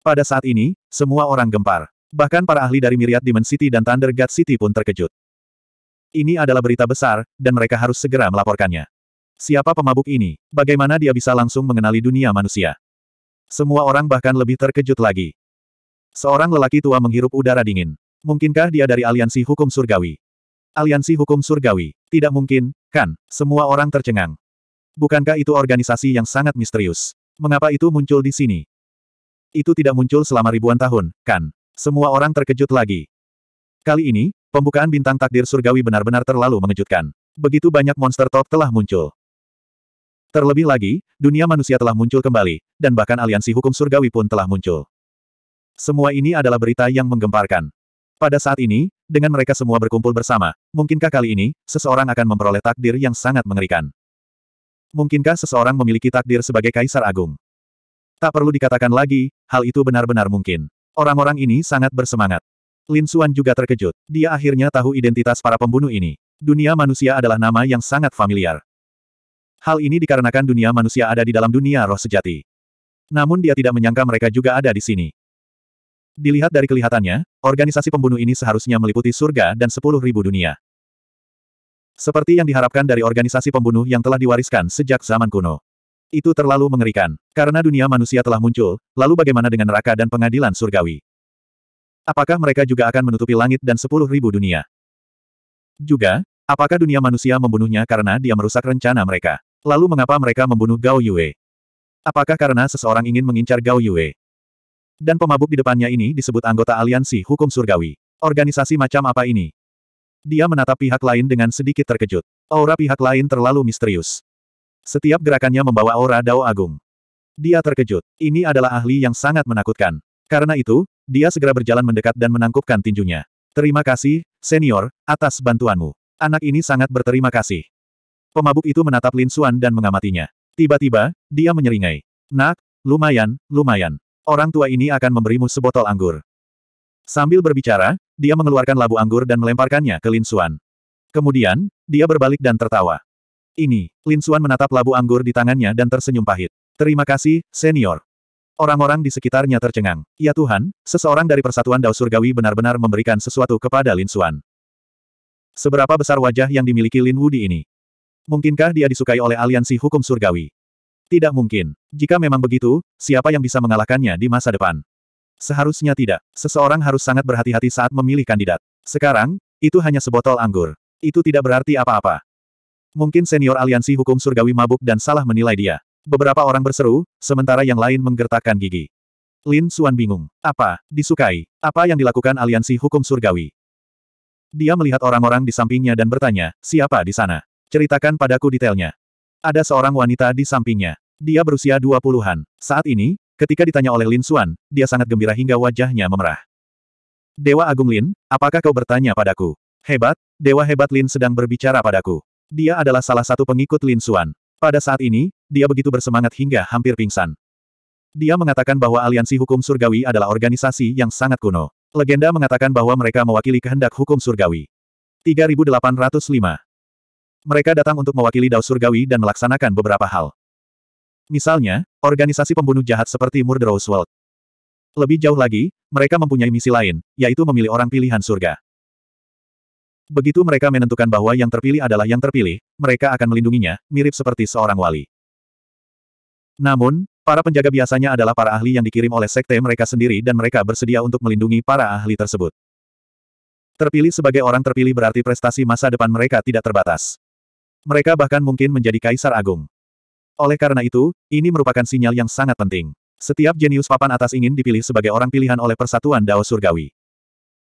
Pada saat ini, semua orang gempar. Bahkan para ahli dari Myriad Demon City dan Thunder God City pun terkejut. Ini adalah berita besar, dan mereka harus segera melaporkannya. Siapa pemabuk ini? Bagaimana dia bisa langsung mengenali dunia manusia? Semua orang bahkan lebih terkejut lagi. Seorang lelaki tua menghirup udara dingin. Mungkinkah dia dari aliansi hukum surgawi? Aliansi hukum surgawi. Tidak mungkin, kan? Semua orang tercengang. Bukankah itu organisasi yang sangat misterius? Mengapa itu muncul di sini? Itu tidak muncul selama ribuan tahun, kan? Semua orang terkejut lagi. Kali ini, pembukaan bintang takdir surgawi benar-benar terlalu mengejutkan. Begitu banyak monster top telah muncul. Terlebih lagi, dunia manusia telah muncul kembali, dan bahkan aliansi hukum surgawi pun telah muncul. Semua ini adalah berita yang menggemparkan. Pada saat ini, dengan mereka semua berkumpul bersama, mungkinkah kali ini, seseorang akan memperoleh takdir yang sangat mengerikan? Mungkinkah seseorang memiliki takdir sebagai kaisar agung? Tak perlu dikatakan lagi, hal itu benar-benar mungkin. Orang-orang ini sangat bersemangat. Lin Xuan juga terkejut. Dia akhirnya tahu identitas para pembunuh ini. Dunia manusia adalah nama yang sangat familiar. Hal ini dikarenakan dunia manusia ada di dalam dunia roh sejati. Namun dia tidak menyangka mereka juga ada di sini. Dilihat dari kelihatannya, organisasi pembunuh ini seharusnya meliputi surga dan sepuluh ribu dunia. Seperti yang diharapkan dari organisasi pembunuh yang telah diwariskan sejak zaman kuno. Itu terlalu mengerikan, karena dunia manusia telah muncul, lalu bagaimana dengan neraka dan pengadilan surgawi? Apakah mereka juga akan menutupi langit dan sepuluh ribu dunia? Juga, apakah dunia manusia membunuhnya karena dia merusak rencana mereka? Lalu mengapa mereka membunuh Gao Yue? Apakah karena seseorang ingin mengincar Gao Yue? Dan pemabuk di depannya ini disebut anggota aliansi hukum surgawi. Organisasi macam apa ini? Dia menatap pihak lain dengan sedikit terkejut. Aura pihak lain terlalu misterius. Setiap gerakannya membawa aura Dao Agung. Dia terkejut. Ini adalah ahli yang sangat menakutkan. Karena itu, dia segera berjalan mendekat dan menangkupkan tinjunya. Terima kasih, senior, atas bantuanmu. Anak ini sangat berterima kasih. Pemabuk itu menatap Lin Xuan dan mengamatinya. Tiba-tiba, dia menyeringai. Nak, lumayan, lumayan. Orang tua ini akan memberimu sebotol anggur. Sambil berbicara, dia mengeluarkan labu anggur dan melemparkannya ke Lin Xuan. Kemudian, dia berbalik dan tertawa. Ini, Lin Xuan menatap labu anggur di tangannya dan tersenyum pahit. Terima kasih, senior. Orang-orang di sekitarnya tercengang. Ya Tuhan, seseorang dari Persatuan Dao Surgawi benar-benar memberikan sesuatu kepada Lin Xuan. Seberapa besar wajah yang dimiliki Lin Wudi ini? Mungkinkah dia disukai oleh aliansi hukum surgawi? Tidak mungkin. Jika memang begitu, siapa yang bisa mengalahkannya di masa depan? Seharusnya tidak. Seseorang harus sangat berhati-hati saat memilih kandidat. Sekarang, itu hanya sebotol anggur. Itu tidak berarti apa-apa. Mungkin senior aliansi hukum surgawi mabuk dan salah menilai dia. Beberapa orang berseru, sementara yang lain menggertakkan gigi. Lin Xuan bingung. Apa? Disukai? Apa yang dilakukan aliansi hukum surgawi? Dia melihat orang-orang di sampingnya dan bertanya, siapa di sana? Ceritakan padaku detailnya. Ada seorang wanita di sampingnya. Dia berusia 20-an. Saat ini, ketika ditanya oleh Lin Suan, dia sangat gembira hingga wajahnya memerah. Dewa Agung Lin, apakah kau bertanya padaku? Hebat, Dewa Hebat Lin sedang berbicara padaku. Dia adalah salah satu pengikut Lin Suan. Pada saat ini, dia begitu bersemangat hingga hampir pingsan. Dia mengatakan bahwa aliansi hukum surgawi adalah organisasi yang sangat kuno. Legenda mengatakan bahwa mereka mewakili kehendak hukum surgawi. 3805 mereka datang untuk mewakili Dao Surgawi dan melaksanakan beberapa hal. Misalnya, organisasi pembunuh jahat seperti Murderous World. Lebih jauh lagi, mereka mempunyai misi lain, yaitu memilih orang pilihan surga. Begitu mereka menentukan bahwa yang terpilih adalah yang terpilih, mereka akan melindunginya, mirip seperti seorang wali. Namun, para penjaga biasanya adalah para ahli yang dikirim oleh sekte mereka sendiri dan mereka bersedia untuk melindungi para ahli tersebut. Terpilih sebagai orang terpilih berarti prestasi masa depan mereka tidak terbatas. Mereka bahkan mungkin menjadi kaisar agung. Oleh karena itu, ini merupakan sinyal yang sangat penting. Setiap jenius papan atas ingin dipilih sebagai orang pilihan oleh persatuan Dao Surgawi.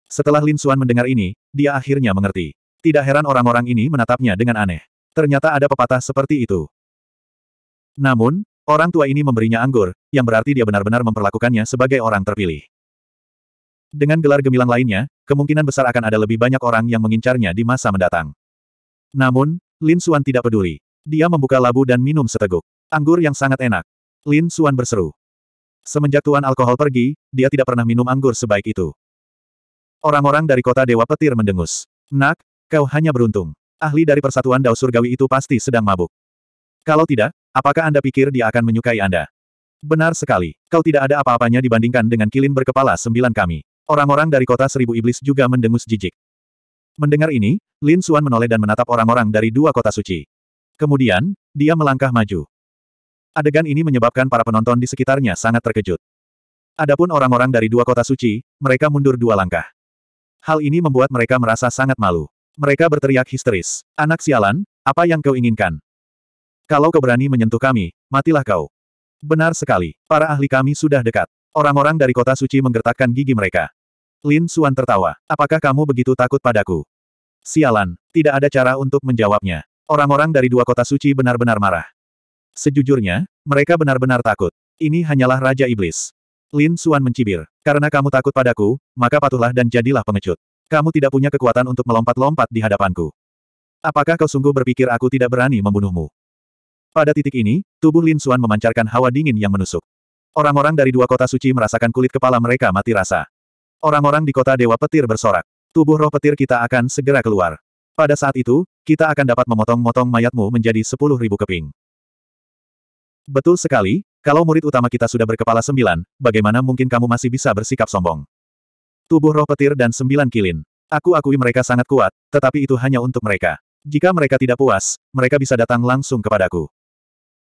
Setelah Lin Xuan mendengar ini, dia akhirnya mengerti. Tidak heran orang-orang ini menatapnya dengan aneh. Ternyata ada pepatah seperti itu. Namun, orang tua ini memberinya anggur, yang berarti dia benar-benar memperlakukannya sebagai orang terpilih. Dengan gelar gemilang lainnya, kemungkinan besar akan ada lebih banyak orang yang mengincarnya di masa mendatang. Namun, Lin Suan tidak peduli. Dia membuka labu dan minum seteguk. Anggur yang sangat enak. Lin Suan berseru. Semenjak tuan alkohol pergi, dia tidak pernah minum anggur sebaik itu. Orang-orang dari kota Dewa Petir mendengus. Nak, kau hanya beruntung. Ahli dari persatuan Dao Surgawi itu pasti sedang mabuk. Kalau tidak, apakah Anda pikir dia akan menyukai Anda? Benar sekali, kau tidak ada apa-apanya dibandingkan dengan kilin berkepala sembilan kami. Orang-orang dari kota seribu iblis juga mendengus jijik. Mendengar ini, Lin Suan menoleh dan menatap orang-orang dari dua kota suci. Kemudian, dia melangkah maju. Adegan ini menyebabkan para penonton di sekitarnya sangat terkejut. Adapun orang-orang dari dua kota suci, mereka mundur dua langkah. Hal ini membuat mereka merasa sangat malu. Mereka berteriak histeris. Anak sialan, apa yang kau inginkan? Kalau kau berani menyentuh kami, matilah kau. Benar sekali, para ahli kami sudah dekat. Orang-orang dari kota suci menggertakkan gigi mereka. Lin Suan tertawa. Apakah kamu begitu takut padaku? Sialan, tidak ada cara untuk menjawabnya. Orang-orang dari dua kota suci benar-benar marah. Sejujurnya, mereka benar-benar takut. Ini hanyalah Raja Iblis. Lin Suan mencibir. Karena kamu takut padaku, maka patuhlah dan jadilah pengecut. Kamu tidak punya kekuatan untuk melompat-lompat di hadapanku. Apakah kau sungguh berpikir aku tidak berani membunuhmu? Pada titik ini, tubuh Lin Suan memancarkan hawa dingin yang menusuk. Orang-orang dari dua kota suci merasakan kulit kepala mereka mati rasa. Orang-orang di kota Dewa Petir bersorak. Tubuh roh petir kita akan segera keluar. Pada saat itu, kita akan dapat memotong-motong mayatmu menjadi sepuluh ribu keping. Betul sekali, kalau murid utama kita sudah berkepala sembilan, bagaimana mungkin kamu masih bisa bersikap sombong? Tubuh roh petir dan sembilan kilin. Aku akui mereka sangat kuat, tetapi itu hanya untuk mereka. Jika mereka tidak puas, mereka bisa datang langsung kepadaku.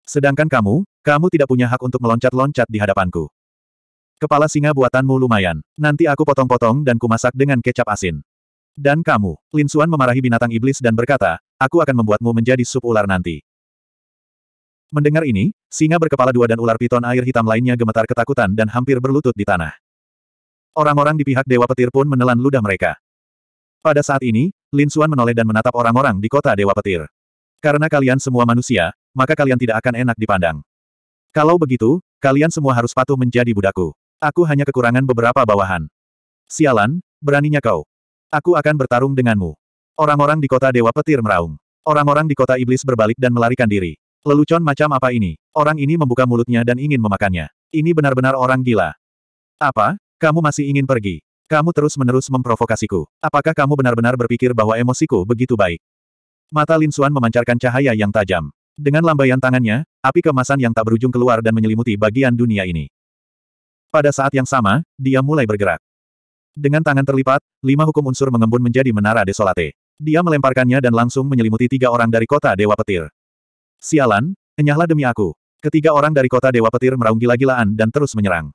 Sedangkan kamu, kamu tidak punya hak untuk meloncat-loncat di hadapanku. Kepala singa buatanmu lumayan. Nanti aku potong-potong dan kumasak dengan kecap asin. Dan kamu, Lin Xuan memarahi binatang iblis dan berkata, aku akan membuatmu menjadi sup ular nanti. Mendengar ini, singa berkepala dua dan ular piton air hitam lainnya gemetar ketakutan dan hampir berlutut di tanah. Orang-orang di pihak Dewa Petir pun menelan ludah mereka. Pada saat ini, Lin Xuan menoleh dan menatap orang-orang di kota Dewa Petir. Karena kalian semua manusia, maka kalian tidak akan enak dipandang. Kalau begitu, kalian semua harus patuh menjadi budakku. Aku hanya kekurangan beberapa bawahan. Sialan, beraninya kau. Aku akan bertarung denganmu. Orang-orang di kota Dewa Petir meraung. Orang-orang di kota Iblis berbalik dan melarikan diri. Lelucon macam apa ini? Orang ini membuka mulutnya dan ingin memakannya. Ini benar-benar orang gila. Apa? Kamu masih ingin pergi? Kamu terus-menerus memprovokasiku. Apakah kamu benar-benar berpikir bahwa emosiku begitu baik? Mata Lin Suan memancarkan cahaya yang tajam. Dengan lambaian tangannya, api kemasan yang tak berujung keluar dan menyelimuti bagian dunia ini. Pada saat yang sama, dia mulai bergerak. Dengan tangan terlipat, lima hukum unsur mengembun menjadi menara desolate. Dia melemparkannya dan langsung menyelimuti tiga orang dari kota Dewa Petir. Sialan, enyahlah demi aku. Ketiga orang dari kota Dewa Petir meraung gila-gilaan dan terus menyerang.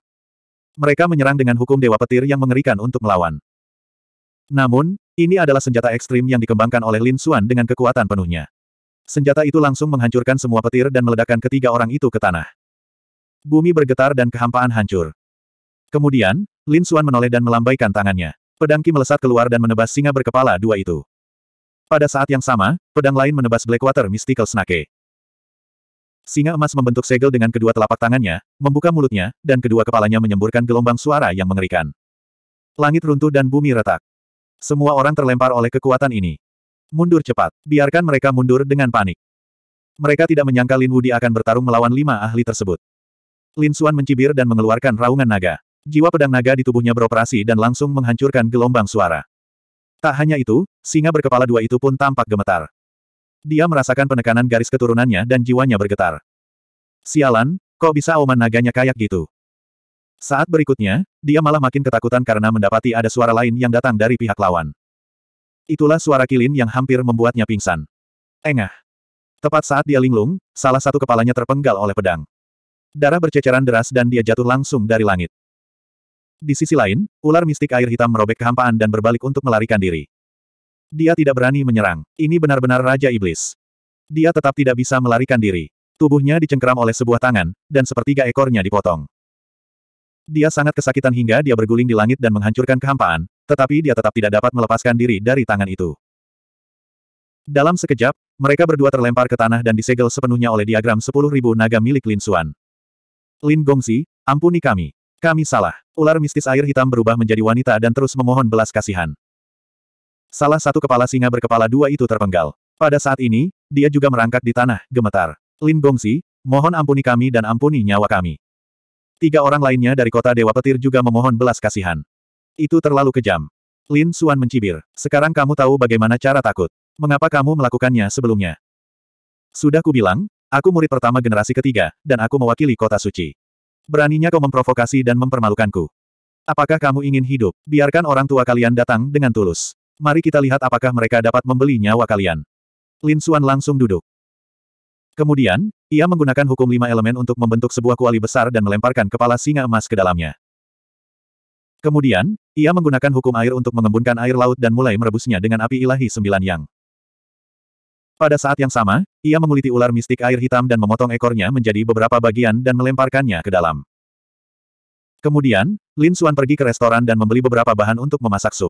Mereka menyerang dengan hukum Dewa Petir yang mengerikan untuk melawan. Namun, ini adalah senjata ekstrim yang dikembangkan oleh Lin Xuan dengan kekuatan penuhnya. Senjata itu langsung menghancurkan semua petir dan meledakkan ketiga orang itu ke tanah. Bumi bergetar dan kehampaan hancur. Kemudian, Lin Xuan menoleh dan melambaikan tangannya. Pedang Qi melesat keluar dan menebas singa berkepala dua itu. Pada saat yang sama, pedang lain menebas Blackwater Mystical Snake. Singa emas membentuk segel dengan kedua telapak tangannya, membuka mulutnya, dan kedua kepalanya menyemburkan gelombang suara yang mengerikan. Langit runtuh dan bumi retak. Semua orang terlempar oleh kekuatan ini. Mundur cepat, biarkan mereka mundur dengan panik. Mereka tidak menyangka Lin Wudi akan bertarung melawan lima ahli tersebut. Lin Xuan mencibir dan mengeluarkan raungan naga. Jiwa pedang naga di tubuhnya beroperasi dan langsung menghancurkan gelombang suara. Tak hanya itu, singa berkepala dua itu pun tampak gemetar. Dia merasakan penekanan garis keturunannya dan jiwanya bergetar. Sialan, kok bisa oman naganya kayak gitu? Saat berikutnya, dia malah makin ketakutan karena mendapati ada suara lain yang datang dari pihak lawan. Itulah suara kilin yang hampir membuatnya pingsan. Engah. Tepat saat dia linglung, salah satu kepalanya terpenggal oleh pedang. Darah berceceran deras dan dia jatuh langsung dari langit. Di sisi lain, ular mistik air hitam merobek kehampaan dan berbalik untuk melarikan diri. Dia tidak berani menyerang. Ini benar-benar Raja Iblis. Dia tetap tidak bisa melarikan diri. Tubuhnya dicengkeram oleh sebuah tangan, dan sepertiga ekornya dipotong. Dia sangat kesakitan hingga dia berguling di langit dan menghancurkan kehampaan, tetapi dia tetap tidak dapat melepaskan diri dari tangan itu. Dalam sekejap, mereka berdua terlempar ke tanah dan disegel sepenuhnya oleh diagram 10.000 naga milik Lin Xuan. Lin Gongzi, ampuni kami. Kami salah. Ular mistis air hitam berubah menjadi wanita dan terus memohon belas kasihan. Salah satu kepala singa berkepala dua itu terpenggal. Pada saat ini, dia juga merangkak di tanah, gemetar. Lin Gongsi, mohon ampuni kami dan ampuni nyawa kami. Tiga orang lainnya dari kota Dewa Petir juga memohon belas kasihan. Itu terlalu kejam. Lin Suan mencibir. Sekarang kamu tahu bagaimana cara takut. Mengapa kamu melakukannya sebelumnya? Sudah kubilang, aku murid pertama generasi ketiga, dan aku mewakili kota suci. Beraninya kau memprovokasi dan mempermalukanku. Apakah kamu ingin hidup? Biarkan orang tua kalian datang dengan tulus. Mari kita lihat apakah mereka dapat membeli nyawa kalian. Lin Xuan langsung duduk. Kemudian, ia menggunakan hukum lima elemen untuk membentuk sebuah kuali besar dan melemparkan kepala singa emas ke dalamnya. Kemudian, ia menggunakan hukum air untuk mengembunkan air laut dan mulai merebusnya dengan api ilahi sembilan yang. Pada saat yang sama, ia menguliti ular mistik air hitam dan memotong ekornya menjadi beberapa bagian dan melemparkannya ke dalam. Kemudian, Lin Suan pergi ke restoran dan membeli beberapa bahan untuk memasak sup.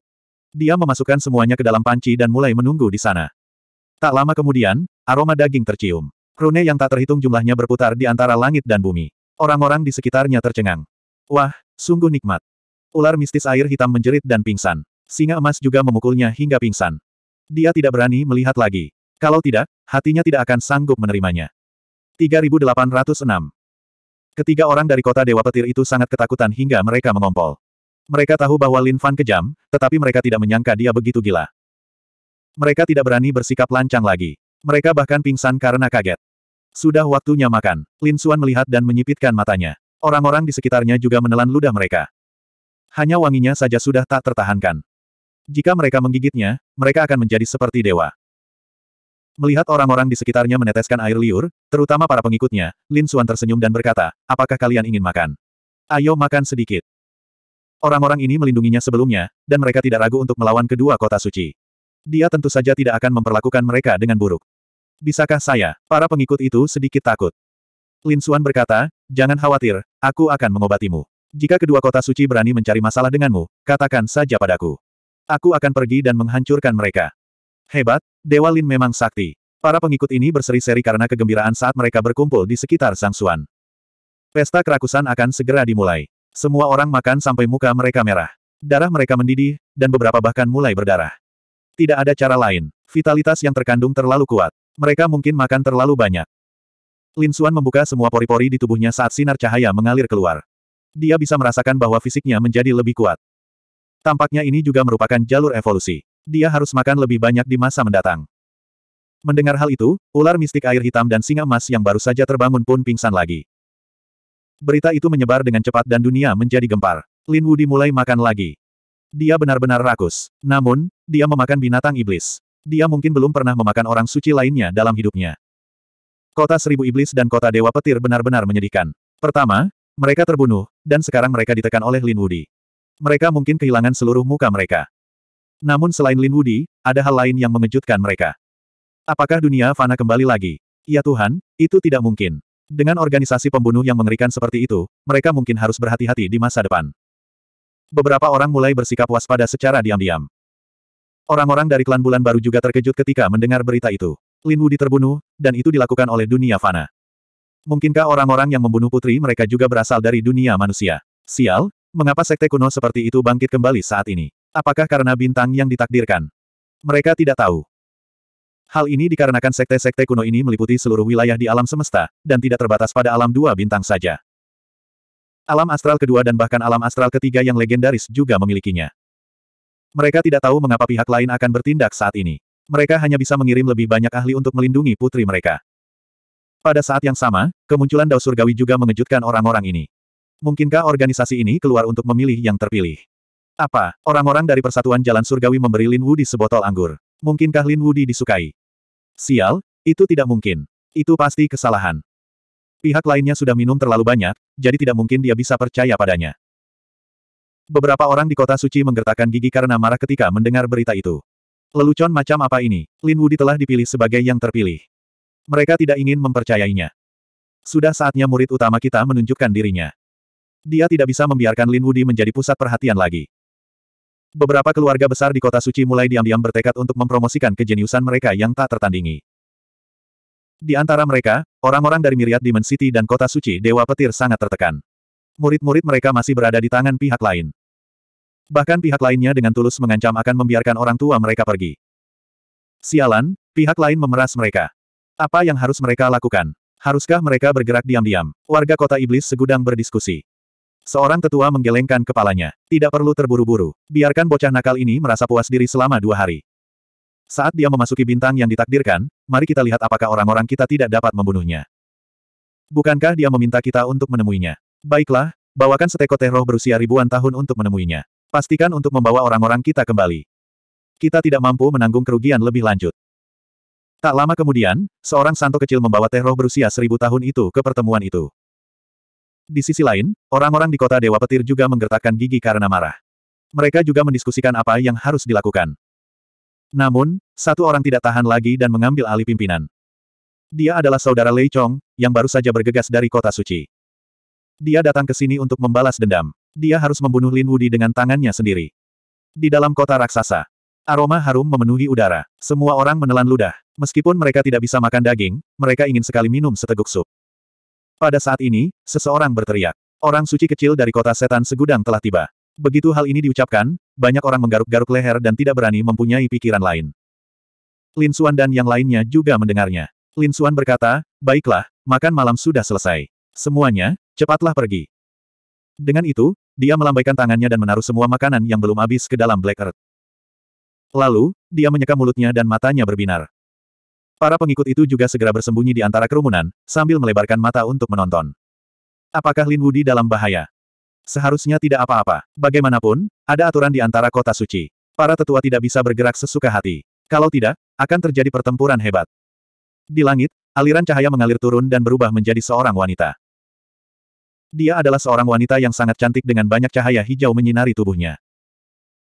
Dia memasukkan semuanya ke dalam panci dan mulai menunggu di sana. Tak lama kemudian, aroma daging tercium. Rune yang tak terhitung jumlahnya berputar di antara langit dan bumi. Orang-orang di sekitarnya tercengang. Wah, sungguh nikmat. Ular mistis air hitam menjerit dan pingsan. Singa emas juga memukulnya hingga pingsan. Dia tidak berani melihat lagi. Kalau tidak, hatinya tidak akan sanggup menerimanya. 3806 Ketiga orang dari kota Dewa Petir itu sangat ketakutan hingga mereka mengompol. Mereka tahu bahwa Lin Fan kejam, tetapi mereka tidak menyangka dia begitu gila. Mereka tidak berani bersikap lancang lagi. Mereka bahkan pingsan karena kaget. Sudah waktunya makan. Lin Suan melihat dan menyipitkan matanya. Orang-orang di sekitarnya juga menelan ludah mereka. Hanya wanginya saja sudah tak tertahankan. Jika mereka menggigitnya, mereka akan menjadi seperti dewa. Melihat orang-orang di sekitarnya meneteskan air liur, terutama para pengikutnya, Lin Xuan tersenyum dan berkata, apakah kalian ingin makan? Ayo makan sedikit. Orang-orang ini melindunginya sebelumnya, dan mereka tidak ragu untuk melawan kedua kota suci. Dia tentu saja tidak akan memperlakukan mereka dengan buruk. Bisakah saya? Para pengikut itu sedikit takut. Lin Xuan berkata, jangan khawatir, aku akan mengobatimu. Jika kedua kota suci berani mencari masalah denganmu, katakan saja padaku. Aku akan pergi dan menghancurkan mereka. Hebat, Dewa Lin memang sakti. Para pengikut ini berseri-seri karena kegembiraan saat mereka berkumpul di sekitar Sang Suan. Pesta kerakusan akan segera dimulai. Semua orang makan sampai muka mereka merah. Darah mereka mendidih, dan beberapa bahkan mulai berdarah. Tidak ada cara lain. Vitalitas yang terkandung terlalu kuat. Mereka mungkin makan terlalu banyak. Lin Suan membuka semua pori-pori di tubuhnya saat sinar cahaya mengalir keluar. Dia bisa merasakan bahwa fisiknya menjadi lebih kuat. Tampaknya ini juga merupakan jalur evolusi. Dia harus makan lebih banyak di masa mendatang. Mendengar hal itu, ular mistik air hitam dan singa emas yang baru saja terbangun pun pingsan lagi. Berita itu menyebar dengan cepat dan dunia menjadi gempar. Lin Wudi mulai makan lagi. Dia benar-benar rakus. Namun, dia memakan binatang iblis. Dia mungkin belum pernah memakan orang suci lainnya dalam hidupnya. Kota Seribu Iblis dan Kota Dewa Petir benar-benar menyedihkan. Pertama, mereka terbunuh, dan sekarang mereka ditekan oleh Lin Wudi. Mereka mungkin kehilangan seluruh muka mereka. Namun selain Lin Wudi, ada hal lain yang mengejutkan mereka. Apakah dunia fana kembali lagi? Ya Tuhan, itu tidak mungkin. Dengan organisasi pembunuh yang mengerikan seperti itu, mereka mungkin harus berhati-hati di masa depan. Beberapa orang mulai bersikap waspada secara diam-diam. Orang-orang dari klan Bulan Baru juga terkejut ketika mendengar berita itu. Lin Wudi terbunuh, dan itu dilakukan oleh dunia fana. Mungkinkah orang-orang yang membunuh putri mereka juga berasal dari dunia manusia? Sial, mengapa sekte kuno seperti itu bangkit kembali saat ini? Apakah karena bintang yang ditakdirkan? Mereka tidak tahu. Hal ini dikarenakan sekte-sekte kuno ini meliputi seluruh wilayah di alam semesta, dan tidak terbatas pada alam dua bintang saja. Alam astral kedua dan bahkan alam astral ketiga yang legendaris juga memilikinya. Mereka tidak tahu mengapa pihak lain akan bertindak saat ini. Mereka hanya bisa mengirim lebih banyak ahli untuk melindungi putri mereka. Pada saat yang sama, kemunculan Dao Surgawi juga mengejutkan orang-orang ini. Mungkinkah organisasi ini keluar untuk memilih yang terpilih? Apa, orang-orang dari Persatuan Jalan Surgawi memberi Lin Wu di sebotol anggur? Mungkinkah Lin Wu disukai? Sial, itu tidak mungkin. Itu pasti kesalahan. Pihak lainnya sudah minum terlalu banyak, jadi tidak mungkin dia bisa percaya padanya. Beberapa orang di kota suci menggertakkan gigi karena marah ketika mendengar berita itu. Lelucon macam apa ini? Lin Wu telah dipilih sebagai yang terpilih. Mereka tidak ingin mempercayainya. Sudah saatnya murid utama kita menunjukkan dirinya. Dia tidak bisa membiarkan Lin Wudi menjadi pusat perhatian lagi. Beberapa keluarga besar di kota suci mulai diam-diam bertekad untuk mempromosikan kejeniusan mereka yang tak tertandingi. Di antara mereka, orang-orang dari Myriad Demon City dan kota suci Dewa Petir sangat tertekan. Murid-murid mereka masih berada di tangan pihak lain. Bahkan pihak lainnya dengan tulus mengancam akan membiarkan orang tua mereka pergi. Sialan, pihak lain memeras mereka. Apa yang harus mereka lakukan? Haruskah mereka bergerak diam-diam? Warga kota iblis segudang berdiskusi. Seorang tetua menggelengkan kepalanya. Tidak perlu terburu-buru, biarkan bocah nakal ini merasa puas diri selama dua hari. Saat dia memasuki bintang yang ditakdirkan, mari kita lihat apakah orang-orang kita tidak dapat membunuhnya. Bukankah dia meminta kita untuk menemuinya? Baiklah, bawakan seteko teh roh berusia ribuan tahun untuk menemuinya. Pastikan untuk membawa orang-orang kita kembali. Kita tidak mampu menanggung kerugian lebih lanjut. Tak lama kemudian, seorang santo kecil membawa teh roh berusia seribu tahun itu ke pertemuan itu. Di sisi lain, orang-orang di kota Dewa Petir juga menggertakkan gigi karena marah. Mereka juga mendiskusikan apa yang harus dilakukan. Namun, satu orang tidak tahan lagi dan mengambil alih pimpinan. Dia adalah saudara Lei Chong, yang baru saja bergegas dari kota suci. Dia datang ke sini untuk membalas dendam. Dia harus membunuh Lin Wudi dengan tangannya sendiri. Di dalam kota raksasa, aroma harum memenuhi udara. Semua orang menelan ludah. Meskipun mereka tidak bisa makan daging, mereka ingin sekali minum seteguk sup. Pada saat ini, seseorang berteriak. Orang suci kecil dari kota setan segudang telah tiba. Begitu hal ini diucapkan, banyak orang menggaruk-garuk leher dan tidak berani mempunyai pikiran lain. Lin Xuan dan yang lainnya juga mendengarnya. Lin Xuan berkata, baiklah, makan malam sudah selesai. Semuanya, cepatlah pergi. Dengan itu, dia melambaikan tangannya dan menaruh semua makanan yang belum habis ke dalam Black Earth. Lalu, dia menyeka mulutnya dan matanya berbinar. Para pengikut itu juga segera bersembunyi di antara kerumunan, sambil melebarkan mata untuk menonton. Apakah Lin Wudi dalam bahaya? Seharusnya tidak apa-apa. Bagaimanapun, ada aturan di antara kota suci. Para tetua tidak bisa bergerak sesuka hati. Kalau tidak, akan terjadi pertempuran hebat. Di langit, aliran cahaya mengalir turun dan berubah menjadi seorang wanita. Dia adalah seorang wanita yang sangat cantik dengan banyak cahaya hijau menyinari tubuhnya.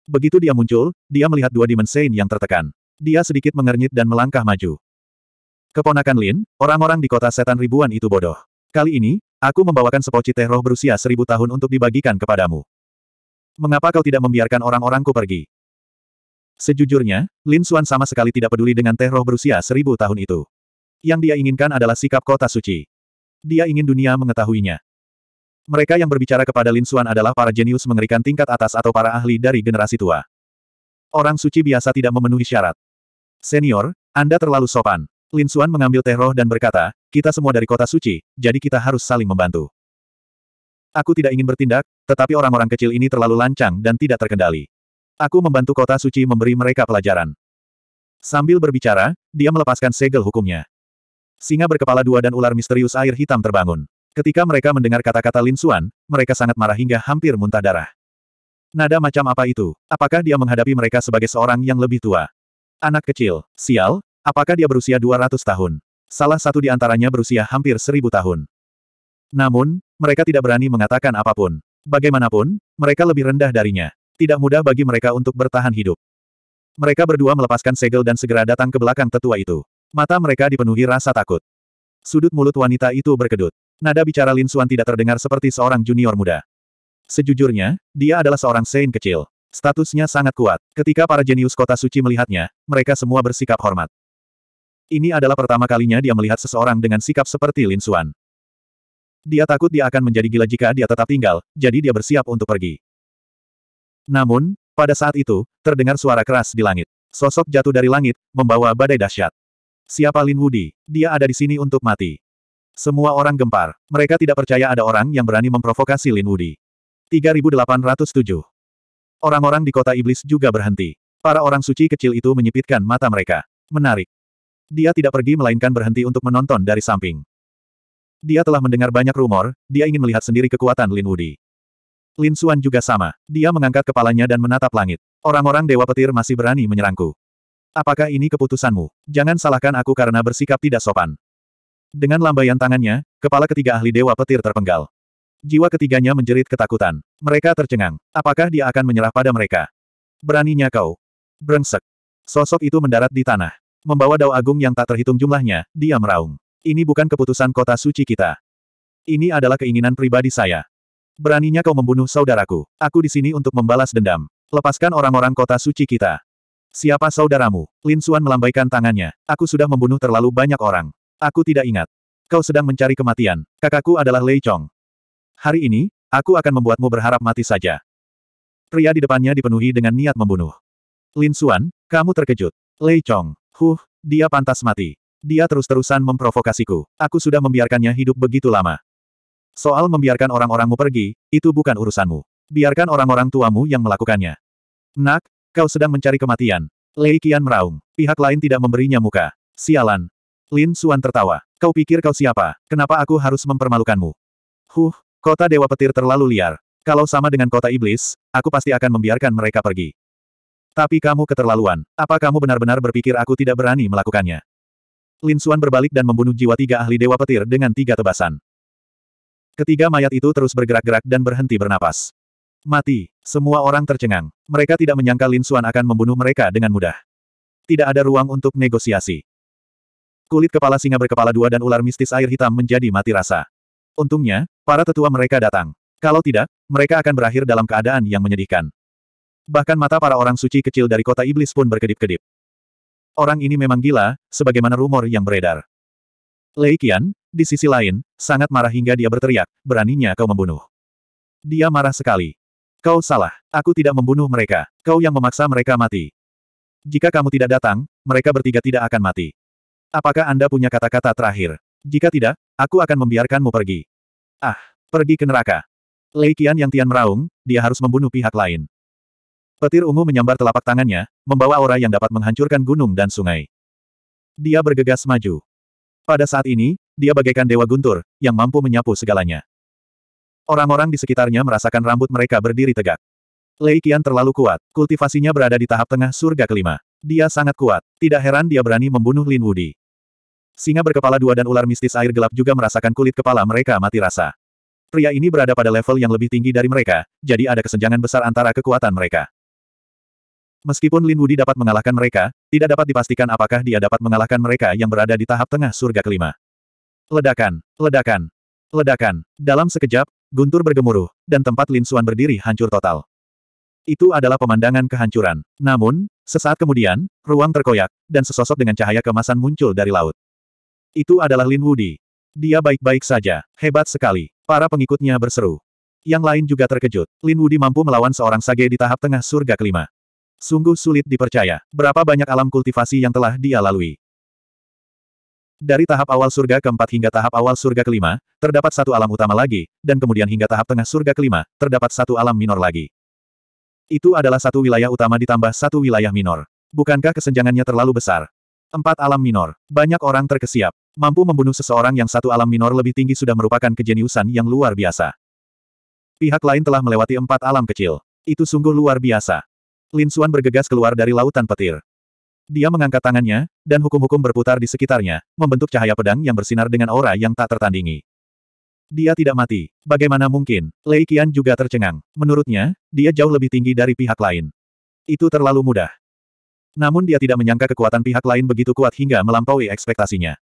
Begitu dia muncul, dia melihat dua dimensi yang tertekan. Dia sedikit mengernyit dan melangkah maju. Keponakan Lin, orang-orang di kota setan ribuan itu bodoh. Kali ini, aku membawakan sepoci teh roh berusia seribu tahun untuk dibagikan kepadamu. Mengapa kau tidak membiarkan orang-orangku pergi? Sejujurnya, Lin Xuan sama sekali tidak peduli dengan teh roh berusia seribu tahun itu. Yang dia inginkan adalah sikap kota suci. Dia ingin dunia mengetahuinya. Mereka yang berbicara kepada Lin Xuan adalah para jenius mengerikan tingkat atas atau para ahli dari generasi tua. Orang suci biasa tidak memenuhi syarat. Senior, Anda terlalu sopan. Lin Suan mengambil teh roh dan berkata, kita semua dari kota suci, jadi kita harus saling membantu. Aku tidak ingin bertindak, tetapi orang-orang kecil ini terlalu lancang dan tidak terkendali. Aku membantu kota suci memberi mereka pelajaran. Sambil berbicara, dia melepaskan segel hukumnya. Singa berkepala dua dan ular misterius air hitam terbangun. Ketika mereka mendengar kata-kata Lin Suan, mereka sangat marah hingga hampir muntah darah. Nada macam apa itu? Apakah dia menghadapi mereka sebagai seorang yang lebih tua? Anak kecil, sial, Apakah dia berusia 200 tahun? Salah satu di antaranya berusia hampir seribu tahun. Namun, mereka tidak berani mengatakan apapun. Bagaimanapun, mereka lebih rendah darinya. Tidak mudah bagi mereka untuk bertahan hidup. Mereka berdua melepaskan segel dan segera datang ke belakang tetua itu. Mata mereka dipenuhi rasa takut. Sudut mulut wanita itu berkedut. Nada bicara Lin Xuan tidak terdengar seperti seorang junior muda. Sejujurnya, dia adalah seorang sein kecil. Statusnya sangat kuat. Ketika para jenius kota suci melihatnya, mereka semua bersikap hormat. Ini adalah pertama kalinya dia melihat seseorang dengan sikap seperti Lin Xuan. Dia takut dia akan menjadi gila jika dia tetap tinggal, jadi dia bersiap untuk pergi. Namun, pada saat itu, terdengar suara keras di langit. Sosok jatuh dari langit, membawa badai dahsyat. Siapa Lin Wudi? Dia ada di sini untuk mati. Semua orang gempar. Mereka tidak percaya ada orang yang berani memprovokasi Lin Wudi. 3807. Orang-orang di kota iblis juga berhenti. Para orang suci kecil itu menyipitkan mata mereka. Menarik. Dia tidak pergi melainkan berhenti untuk menonton dari samping. Dia telah mendengar banyak rumor, dia ingin melihat sendiri kekuatan Lin Wudi. Lin Xuan juga sama. Dia mengangkat kepalanya dan menatap langit. Orang-orang Dewa Petir masih berani menyerangku. Apakah ini keputusanmu? Jangan salahkan aku karena bersikap tidak sopan. Dengan lambaian tangannya, kepala ketiga ahli Dewa Petir terpenggal. Jiwa ketiganya menjerit ketakutan. Mereka tercengang. Apakah dia akan menyerah pada mereka? Beraninya kau. Brengsek. Sosok itu mendarat di tanah. Membawa dao agung yang tak terhitung jumlahnya, dia meraung. Ini bukan keputusan kota suci kita. Ini adalah keinginan pribadi saya. Beraninya kau membunuh saudaraku. Aku di sini untuk membalas dendam. Lepaskan orang-orang kota suci kita. Siapa saudaramu? Lin Suan melambaikan tangannya. Aku sudah membunuh terlalu banyak orang. Aku tidak ingat. Kau sedang mencari kematian. Kakakku adalah Lei Chong. Hari ini, aku akan membuatmu berharap mati saja. Pria di depannya dipenuhi dengan niat membunuh. Lin Suan, kamu terkejut. Lei Chong, Huh, dia pantas mati. Dia terus-terusan memprovokasiku. Aku sudah membiarkannya hidup begitu lama. Soal membiarkan orang-orangmu pergi, itu bukan urusanmu. Biarkan orang-orang tuamu yang melakukannya. Nak, kau sedang mencari kematian. Lei Qian meraung. Pihak lain tidak memberinya muka. Sialan. Lin Suan tertawa. Kau pikir kau siapa? Kenapa aku harus mempermalukanmu? Huh, kota Dewa Petir terlalu liar. Kalau sama dengan kota iblis, aku pasti akan membiarkan mereka pergi. Tapi kamu keterlaluan. Apa kamu benar-benar berpikir aku tidak berani melakukannya? Lin Xuan berbalik dan membunuh jiwa tiga ahli dewa petir dengan tiga tebasan. Ketiga mayat itu terus bergerak-gerak dan berhenti bernapas. Mati. Semua orang tercengang. Mereka tidak menyangka Lin Xuan akan membunuh mereka dengan mudah. Tidak ada ruang untuk negosiasi. Kulit kepala singa berkepala dua dan ular mistis air hitam menjadi mati rasa. Untungnya, para tetua mereka datang. Kalau tidak, mereka akan berakhir dalam keadaan yang menyedihkan. Bahkan mata para orang suci kecil dari kota iblis pun berkedip-kedip. Orang ini memang gila, sebagaimana rumor yang beredar. Lei Qian, di sisi lain, sangat marah hingga dia berteriak, beraninya kau membunuh. Dia marah sekali. Kau salah, aku tidak membunuh mereka, kau yang memaksa mereka mati. Jika kamu tidak datang, mereka bertiga tidak akan mati. Apakah Anda punya kata-kata terakhir? Jika tidak, aku akan membiarkanmu pergi. Ah, pergi ke neraka. Lei Qian yang Tian meraung, dia harus membunuh pihak lain. Petir ungu menyambar telapak tangannya, membawa aura yang dapat menghancurkan gunung dan sungai. Dia bergegas maju. Pada saat ini, dia bagaikan dewa guntur, yang mampu menyapu segalanya. Orang-orang di sekitarnya merasakan rambut mereka berdiri tegak. Lei Qian terlalu kuat, kultivasinya berada di tahap tengah surga kelima. Dia sangat kuat, tidak heran dia berani membunuh Lin Wudi. Singa berkepala dua dan ular mistis air gelap juga merasakan kulit kepala mereka mati rasa. Pria ini berada pada level yang lebih tinggi dari mereka, jadi ada kesenjangan besar antara kekuatan mereka. Meskipun Lin Wudi dapat mengalahkan mereka, tidak dapat dipastikan apakah dia dapat mengalahkan mereka yang berada di tahap tengah surga kelima. Ledakan, ledakan, ledakan. Dalam sekejap, guntur bergemuruh, dan tempat Lin Suan berdiri hancur total. Itu adalah pemandangan kehancuran. Namun, sesaat kemudian, ruang terkoyak, dan sesosok dengan cahaya kemasan muncul dari laut. Itu adalah Lin Wudi. Dia baik-baik saja, hebat sekali. Para pengikutnya berseru. Yang lain juga terkejut. Lin Wudi mampu melawan seorang sage di tahap tengah surga kelima. Sungguh sulit dipercaya, berapa banyak alam kultivasi yang telah dia lalui. Dari tahap awal surga keempat hingga tahap awal surga kelima, terdapat satu alam utama lagi, dan kemudian hingga tahap tengah surga kelima, terdapat satu alam minor lagi. Itu adalah satu wilayah utama ditambah satu wilayah minor. Bukankah kesenjangannya terlalu besar? Empat alam minor. Banyak orang terkesiap. Mampu membunuh seseorang yang satu alam minor lebih tinggi sudah merupakan kejeniusan yang luar biasa. Pihak lain telah melewati empat alam kecil. Itu sungguh luar biasa. Lin Xuan bergegas keluar dari lautan petir. Dia mengangkat tangannya, dan hukum-hukum berputar di sekitarnya, membentuk cahaya pedang yang bersinar dengan aura yang tak tertandingi. Dia tidak mati. Bagaimana mungkin? Lei Qian juga tercengang. Menurutnya, dia jauh lebih tinggi dari pihak lain. Itu terlalu mudah. Namun dia tidak menyangka kekuatan pihak lain begitu kuat hingga melampaui ekspektasinya.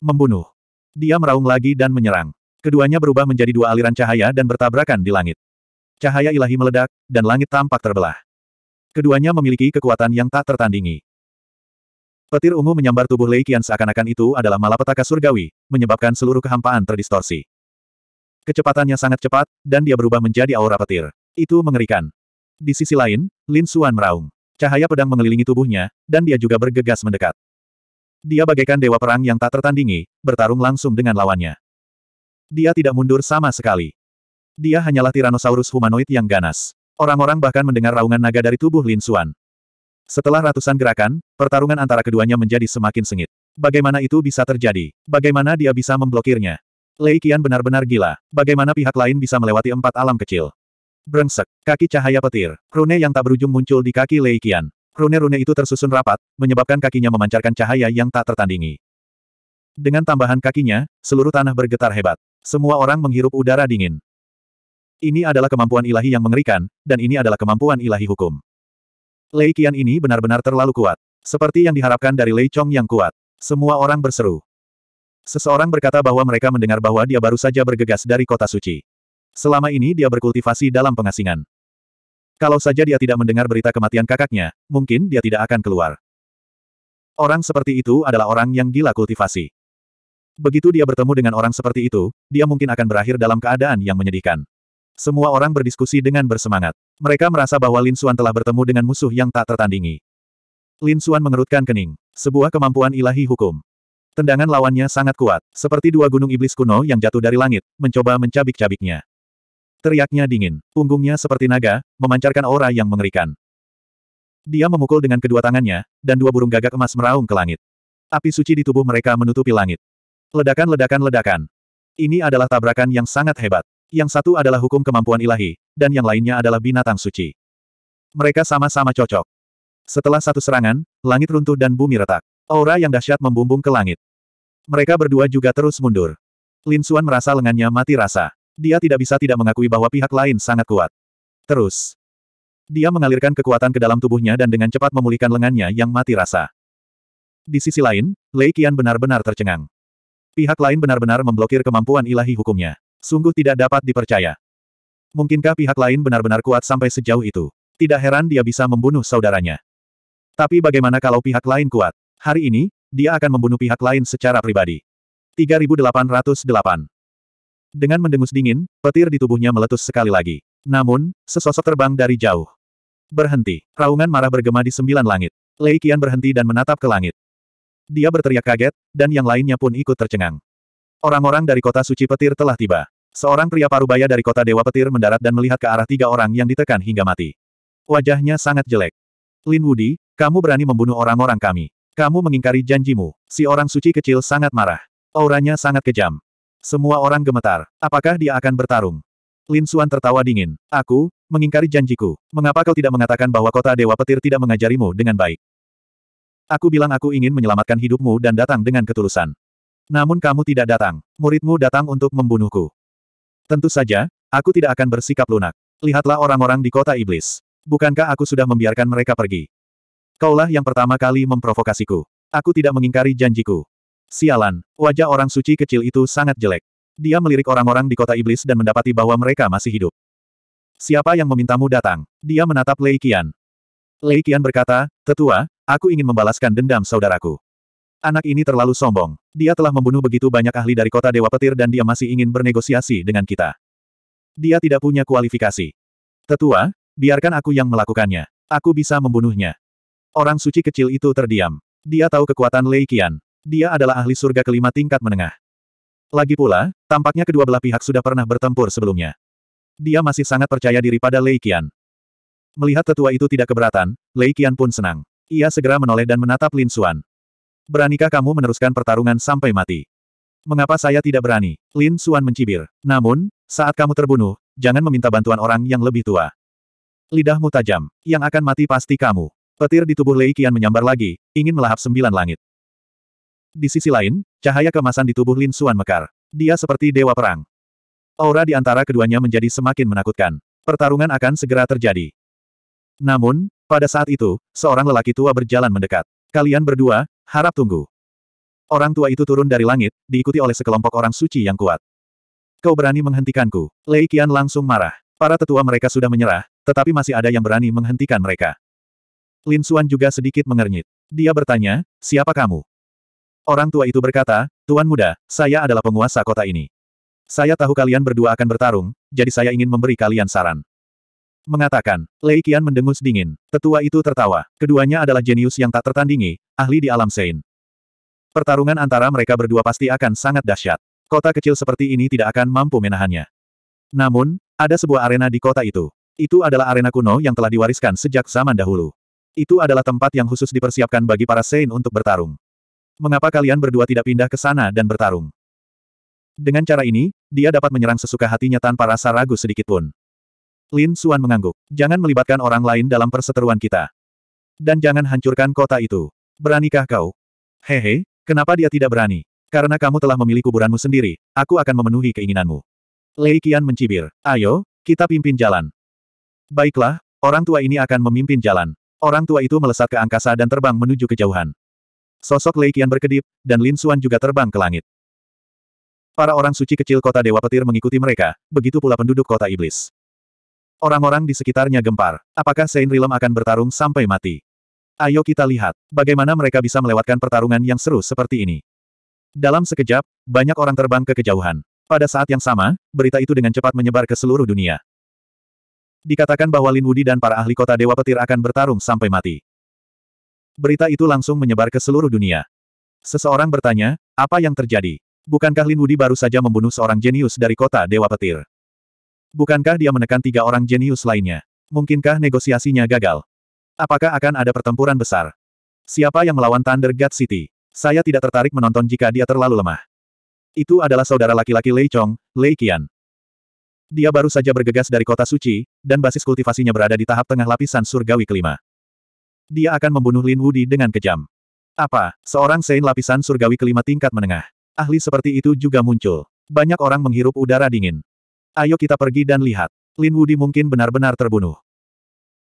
Membunuh. Dia meraung lagi dan menyerang. Keduanya berubah menjadi dua aliran cahaya dan bertabrakan di langit. Cahaya ilahi meledak, dan langit tampak terbelah. Keduanya memiliki kekuatan yang tak tertandingi. Petir ungu menyambar tubuh Lei Qian seakan-akan itu adalah malapetaka surgawi, menyebabkan seluruh kehampaan terdistorsi. Kecepatannya sangat cepat, dan dia berubah menjadi aura petir. Itu mengerikan. Di sisi lain, Lin Xuan meraung. Cahaya pedang mengelilingi tubuhnya, dan dia juga bergegas mendekat. Dia bagaikan dewa perang yang tak tertandingi, bertarung langsung dengan lawannya. Dia tidak mundur sama sekali. Dia hanyalah Tyrannosaurus humanoid yang ganas. Orang-orang bahkan mendengar raungan naga dari tubuh Lin Xuan. Setelah ratusan gerakan, pertarungan antara keduanya menjadi semakin sengit. Bagaimana itu bisa terjadi? Bagaimana dia bisa memblokirnya? Lei Qian benar-benar gila. Bagaimana pihak lain bisa melewati empat alam kecil? Brengsek, kaki cahaya petir, rune yang tak berujung muncul di kaki Lei Qian. Rune-rune itu tersusun rapat, menyebabkan kakinya memancarkan cahaya yang tak tertandingi. Dengan tambahan kakinya, seluruh tanah bergetar hebat. Semua orang menghirup udara dingin. Ini adalah kemampuan ilahi yang mengerikan, dan ini adalah kemampuan ilahi hukum. Lei Qian ini benar-benar terlalu kuat. Seperti yang diharapkan dari Lei Chong yang kuat. Semua orang berseru. Seseorang berkata bahwa mereka mendengar bahwa dia baru saja bergegas dari kota suci. Selama ini dia berkultivasi dalam pengasingan. Kalau saja dia tidak mendengar berita kematian kakaknya, mungkin dia tidak akan keluar. Orang seperti itu adalah orang yang gila kultivasi. Begitu dia bertemu dengan orang seperti itu, dia mungkin akan berakhir dalam keadaan yang menyedihkan. Semua orang berdiskusi dengan bersemangat. Mereka merasa bahwa Lin Xuan telah bertemu dengan musuh yang tak tertandingi. Lin Xuan mengerutkan kening. Sebuah kemampuan ilahi hukum. Tendangan lawannya sangat kuat, seperti dua gunung iblis kuno yang jatuh dari langit, mencoba mencabik-cabiknya. Teriaknya dingin, punggungnya seperti naga, memancarkan aura yang mengerikan. Dia memukul dengan kedua tangannya, dan dua burung gagak emas meraung ke langit. Api suci di tubuh mereka menutupi langit. Ledakan-ledakan-ledakan. Ini adalah tabrakan yang sangat hebat yang satu adalah hukum kemampuan ilahi, dan yang lainnya adalah binatang suci. Mereka sama-sama cocok. Setelah satu serangan, langit runtuh dan bumi retak. Aura yang dahsyat membumbung ke langit. Mereka berdua juga terus mundur. Lin Suan merasa lengannya mati rasa. Dia tidak bisa tidak mengakui bahwa pihak lain sangat kuat. Terus. Dia mengalirkan kekuatan ke dalam tubuhnya dan dengan cepat memulihkan lengannya yang mati rasa. Di sisi lain, Lei Qian benar-benar tercengang. Pihak lain benar-benar memblokir kemampuan ilahi hukumnya. Sungguh tidak dapat dipercaya. Mungkinkah pihak lain benar-benar kuat sampai sejauh itu? Tidak heran dia bisa membunuh saudaranya. Tapi bagaimana kalau pihak lain kuat? Hari ini, dia akan membunuh pihak lain secara pribadi. 3808 Dengan mendengus dingin, petir di tubuhnya meletus sekali lagi. Namun, sesosok terbang dari jauh. Berhenti. Raungan marah bergema di sembilan langit. Lei Qian berhenti dan menatap ke langit. Dia berteriak kaget, dan yang lainnya pun ikut tercengang. Orang-orang dari kota suci petir telah tiba. Seorang pria parubaya dari kota Dewa Petir mendarat dan melihat ke arah tiga orang yang ditekan hingga mati. Wajahnya sangat jelek. Lin Wudi, kamu berani membunuh orang-orang kami. Kamu mengingkari janjimu. Si orang suci kecil sangat marah. Auranya sangat kejam. Semua orang gemetar. Apakah dia akan bertarung? Lin Xuan tertawa dingin. Aku, mengingkari janjiku. Mengapa kau tidak mengatakan bahwa kota Dewa Petir tidak mengajarimu dengan baik? Aku bilang aku ingin menyelamatkan hidupmu dan datang dengan ketulusan. Namun kamu tidak datang. Muridmu datang untuk membunuhku. Tentu saja, aku tidak akan bersikap lunak. Lihatlah orang-orang di kota iblis. Bukankah aku sudah membiarkan mereka pergi? Kaulah yang pertama kali memprovokasiku. Aku tidak mengingkari janjiku. Sialan, wajah orang suci kecil itu sangat jelek. Dia melirik orang-orang di kota iblis dan mendapati bahwa mereka masih hidup. Siapa yang memintamu datang? Dia menatap Lei Qian. Lei Qian berkata, Tetua, aku ingin membalaskan dendam saudaraku. Anak ini terlalu sombong. Dia telah membunuh begitu banyak ahli dari kota Dewa Petir dan dia masih ingin bernegosiasi dengan kita. Dia tidak punya kualifikasi. Tetua, biarkan aku yang melakukannya. Aku bisa membunuhnya. Orang suci kecil itu terdiam. Dia tahu kekuatan Lei Qian. Dia adalah ahli surga kelima tingkat menengah. Lagi pula, tampaknya kedua belah pihak sudah pernah bertempur sebelumnya. Dia masih sangat percaya diri pada Lei Qian. Melihat tetua itu tidak keberatan, Lei Qian pun senang. Ia segera menoleh dan menatap Lin Xuan. Beranikah kamu meneruskan pertarungan sampai mati? Mengapa saya tidak berani? Lin Suan mencibir. Namun, saat kamu terbunuh, jangan meminta bantuan orang yang lebih tua. Lidahmu tajam. Yang akan mati pasti kamu. Petir di tubuh Lei Qian menyambar lagi, ingin melahap sembilan langit. Di sisi lain, cahaya kemasan di tubuh Lin Suan mekar. Dia seperti dewa perang. Aura di antara keduanya menjadi semakin menakutkan. Pertarungan akan segera terjadi. Namun, pada saat itu, seorang lelaki tua berjalan mendekat. Kalian berdua, Harap tunggu. Orang tua itu turun dari langit, diikuti oleh sekelompok orang suci yang kuat. Kau berani menghentikanku. Lei Qian langsung marah. Para tetua mereka sudah menyerah, tetapi masih ada yang berani menghentikan mereka. Lin Xuan juga sedikit mengernyit. Dia bertanya, siapa kamu? Orang tua itu berkata, Tuan muda, saya adalah penguasa kota ini. Saya tahu kalian berdua akan bertarung, jadi saya ingin memberi kalian saran. Mengatakan, Lei Qian mendengus dingin. Tetua itu tertawa. Keduanya adalah jenius yang tak tertandingi, ahli di alam Sein. Pertarungan antara mereka berdua pasti akan sangat dahsyat. Kota kecil seperti ini tidak akan mampu menahannya. Namun, ada sebuah arena di kota itu. Itu adalah arena kuno yang telah diwariskan sejak zaman dahulu. Itu adalah tempat yang khusus dipersiapkan bagi para Sein untuk bertarung. Mengapa kalian berdua tidak pindah ke sana dan bertarung? Dengan cara ini, dia dapat menyerang sesuka hatinya tanpa rasa ragu sedikitpun. Lin Suan mengangguk. Jangan melibatkan orang lain dalam perseteruan kita. Dan jangan hancurkan kota itu. Beranikah kau? Hehe, kenapa dia tidak berani? Karena kamu telah memilih kuburanmu sendiri, aku akan memenuhi keinginanmu. Lei Qian mencibir. Ayo, kita pimpin jalan. Baiklah, orang tua ini akan memimpin jalan. Orang tua itu melesat ke angkasa dan terbang menuju kejauhan. Sosok Lei Qian berkedip, dan Lin Suan juga terbang ke langit. Para orang suci kecil kota Dewa Petir mengikuti mereka, begitu pula penduduk kota Iblis. Orang-orang di sekitarnya gempar. Apakah Sein Rilem akan bertarung sampai mati? Ayo kita lihat, bagaimana mereka bisa melewatkan pertarungan yang seru seperti ini. Dalam sekejap, banyak orang terbang ke kejauhan. Pada saat yang sama, berita itu dengan cepat menyebar ke seluruh dunia. Dikatakan bahwa Lin Wudi dan para ahli kota Dewa Petir akan bertarung sampai mati. Berita itu langsung menyebar ke seluruh dunia. Seseorang bertanya, apa yang terjadi? Bukankah Lin Wudi baru saja membunuh seorang jenius dari kota Dewa Petir? Bukankah dia menekan tiga orang jenius lainnya? Mungkinkah negosiasinya gagal? Apakah akan ada pertempuran besar? Siapa yang melawan Thunder God City? Saya tidak tertarik menonton jika dia terlalu lemah. Itu adalah saudara laki-laki Lei Chong, Lei Qian. Dia baru saja bergegas dari kota suci, dan basis kultivasinya berada di tahap tengah lapisan surgawi kelima. Dia akan membunuh Lin Wudi dengan kejam. Apa, seorang Sein lapisan surgawi kelima tingkat menengah. Ahli seperti itu juga muncul. Banyak orang menghirup udara dingin. Ayo kita pergi dan lihat. Lin Wudi mungkin benar-benar terbunuh.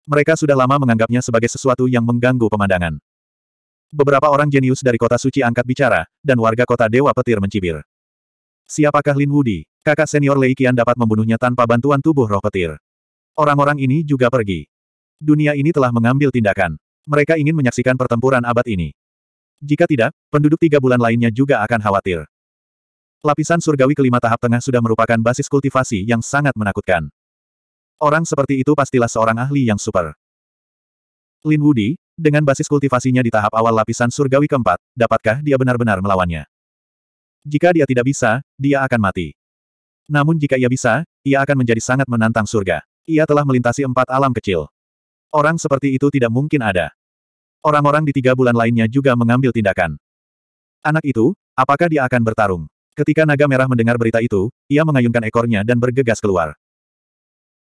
Mereka sudah lama menganggapnya sebagai sesuatu yang mengganggu pemandangan. Beberapa orang jenius dari kota suci angkat bicara, dan warga kota Dewa Petir mencibir. Siapakah Lin Wudi? Kakak senior Lei Qian dapat membunuhnya tanpa bantuan tubuh roh petir. Orang-orang ini juga pergi. Dunia ini telah mengambil tindakan. Mereka ingin menyaksikan pertempuran abad ini. Jika tidak, penduduk tiga bulan lainnya juga akan khawatir. Lapisan surgawi kelima tahap tengah sudah merupakan basis kultivasi yang sangat menakutkan. Orang seperti itu pastilah seorang ahli yang super. Lin Wudi, dengan basis kultivasinya di tahap awal lapisan surgawi keempat, dapatkah dia benar-benar melawannya? Jika dia tidak bisa, dia akan mati. Namun jika ia bisa, ia akan menjadi sangat menantang surga. Ia telah melintasi empat alam kecil. Orang seperti itu tidak mungkin ada. Orang-orang di tiga bulan lainnya juga mengambil tindakan. Anak itu, apakah dia akan bertarung? Ketika naga merah mendengar berita itu, ia mengayunkan ekornya dan bergegas keluar.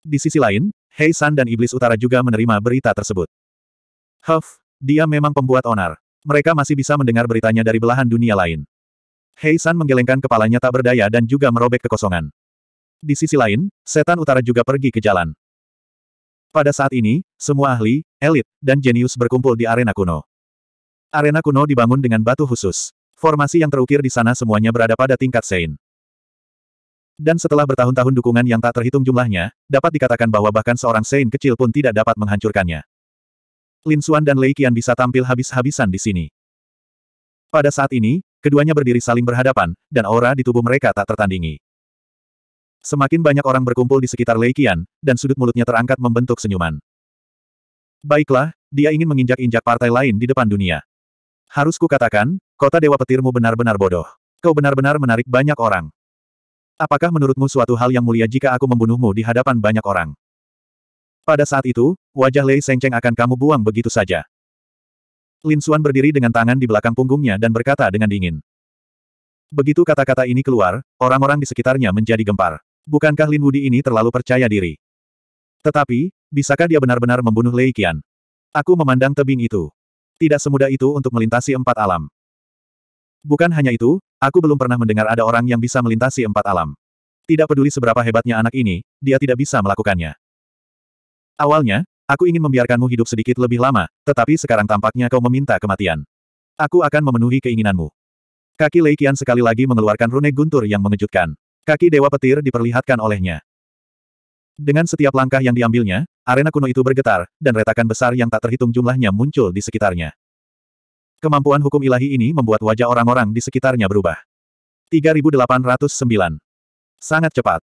Di sisi lain, Hei San dan Iblis Utara juga menerima berita tersebut. Huff, dia memang pembuat onar. Mereka masih bisa mendengar beritanya dari belahan dunia lain. Hei San menggelengkan kepalanya tak berdaya dan juga merobek kekosongan. Di sisi lain, Setan Utara juga pergi ke jalan. Pada saat ini, semua ahli, elit, dan jenius berkumpul di arena kuno. Arena kuno dibangun dengan batu khusus. Formasi yang terukir di sana semuanya berada pada tingkat Sein. Dan setelah bertahun-tahun dukungan yang tak terhitung jumlahnya, dapat dikatakan bahwa bahkan seorang Sein kecil pun tidak dapat menghancurkannya. Lin Xuan dan Lei Qian bisa tampil habis-habisan di sini. Pada saat ini, keduanya berdiri saling berhadapan, dan aura di tubuh mereka tak tertandingi. Semakin banyak orang berkumpul di sekitar Lei Qian, dan sudut mulutnya terangkat membentuk senyuman. Baiklah, dia ingin menginjak-injak partai lain di depan dunia. Harus kukatakan, kota dewa petirmu benar-benar bodoh. Kau benar-benar menarik banyak orang. Apakah menurutmu suatu hal yang mulia jika aku membunuhmu di hadapan banyak orang? Pada saat itu, wajah Lei Sengcheng akan kamu buang begitu saja. Lin Xuan berdiri dengan tangan di belakang punggungnya dan berkata dengan dingin. Begitu kata-kata ini keluar, orang-orang di sekitarnya menjadi gempar. Bukankah Lin Wudi ini terlalu percaya diri? Tetapi, bisakah dia benar-benar membunuh Lei Qian? Aku memandang tebing itu. Tidak semudah itu untuk melintasi empat alam. Bukan hanya itu, aku belum pernah mendengar ada orang yang bisa melintasi empat alam. Tidak peduli seberapa hebatnya anak ini, dia tidak bisa melakukannya. Awalnya, aku ingin membiarkanmu hidup sedikit lebih lama, tetapi sekarang tampaknya kau meminta kematian. Aku akan memenuhi keinginanmu. Kaki Lei Qian sekali lagi mengeluarkan rune guntur yang mengejutkan. Kaki Dewa Petir diperlihatkan olehnya. Dengan setiap langkah yang diambilnya, arena kuno itu bergetar, dan retakan besar yang tak terhitung jumlahnya muncul di sekitarnya. Kemampuan hukum ilahi ini membuat wajah orang-orang di sekitarnya berubah. 3809. Sangat cepat.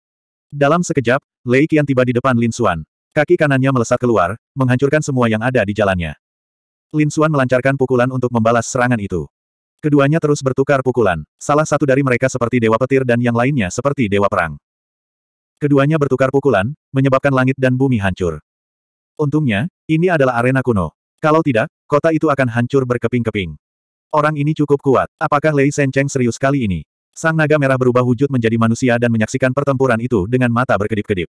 Dalam sekejap, Lei Qian tiba di depan Lin Xuan. Kaki kanannya melesat keluar, menghancurkan semua yang ada di jalannya. Lin Xuan melancarkan pukulan untuk membalas serangan itu. Keduanya terus bertukar pukulan. Salah satu dari mereka seperti dewa petir dan yang lainnya seperti dewa perang. Keduanya bertukar pukulan, menyebabkan langit dan bumi hancur. Untungnya, ini adalah arena kuno. Kalau tidak, kota itu akan hancur berkeping-keping. Orang ini cukup kuat. Apakah Lei Sencheng serius kali ini? Sang naga merah berubah wujud menjadi manusia dan menyaksikan pertempuran itu dengan mata berkedip-kedip.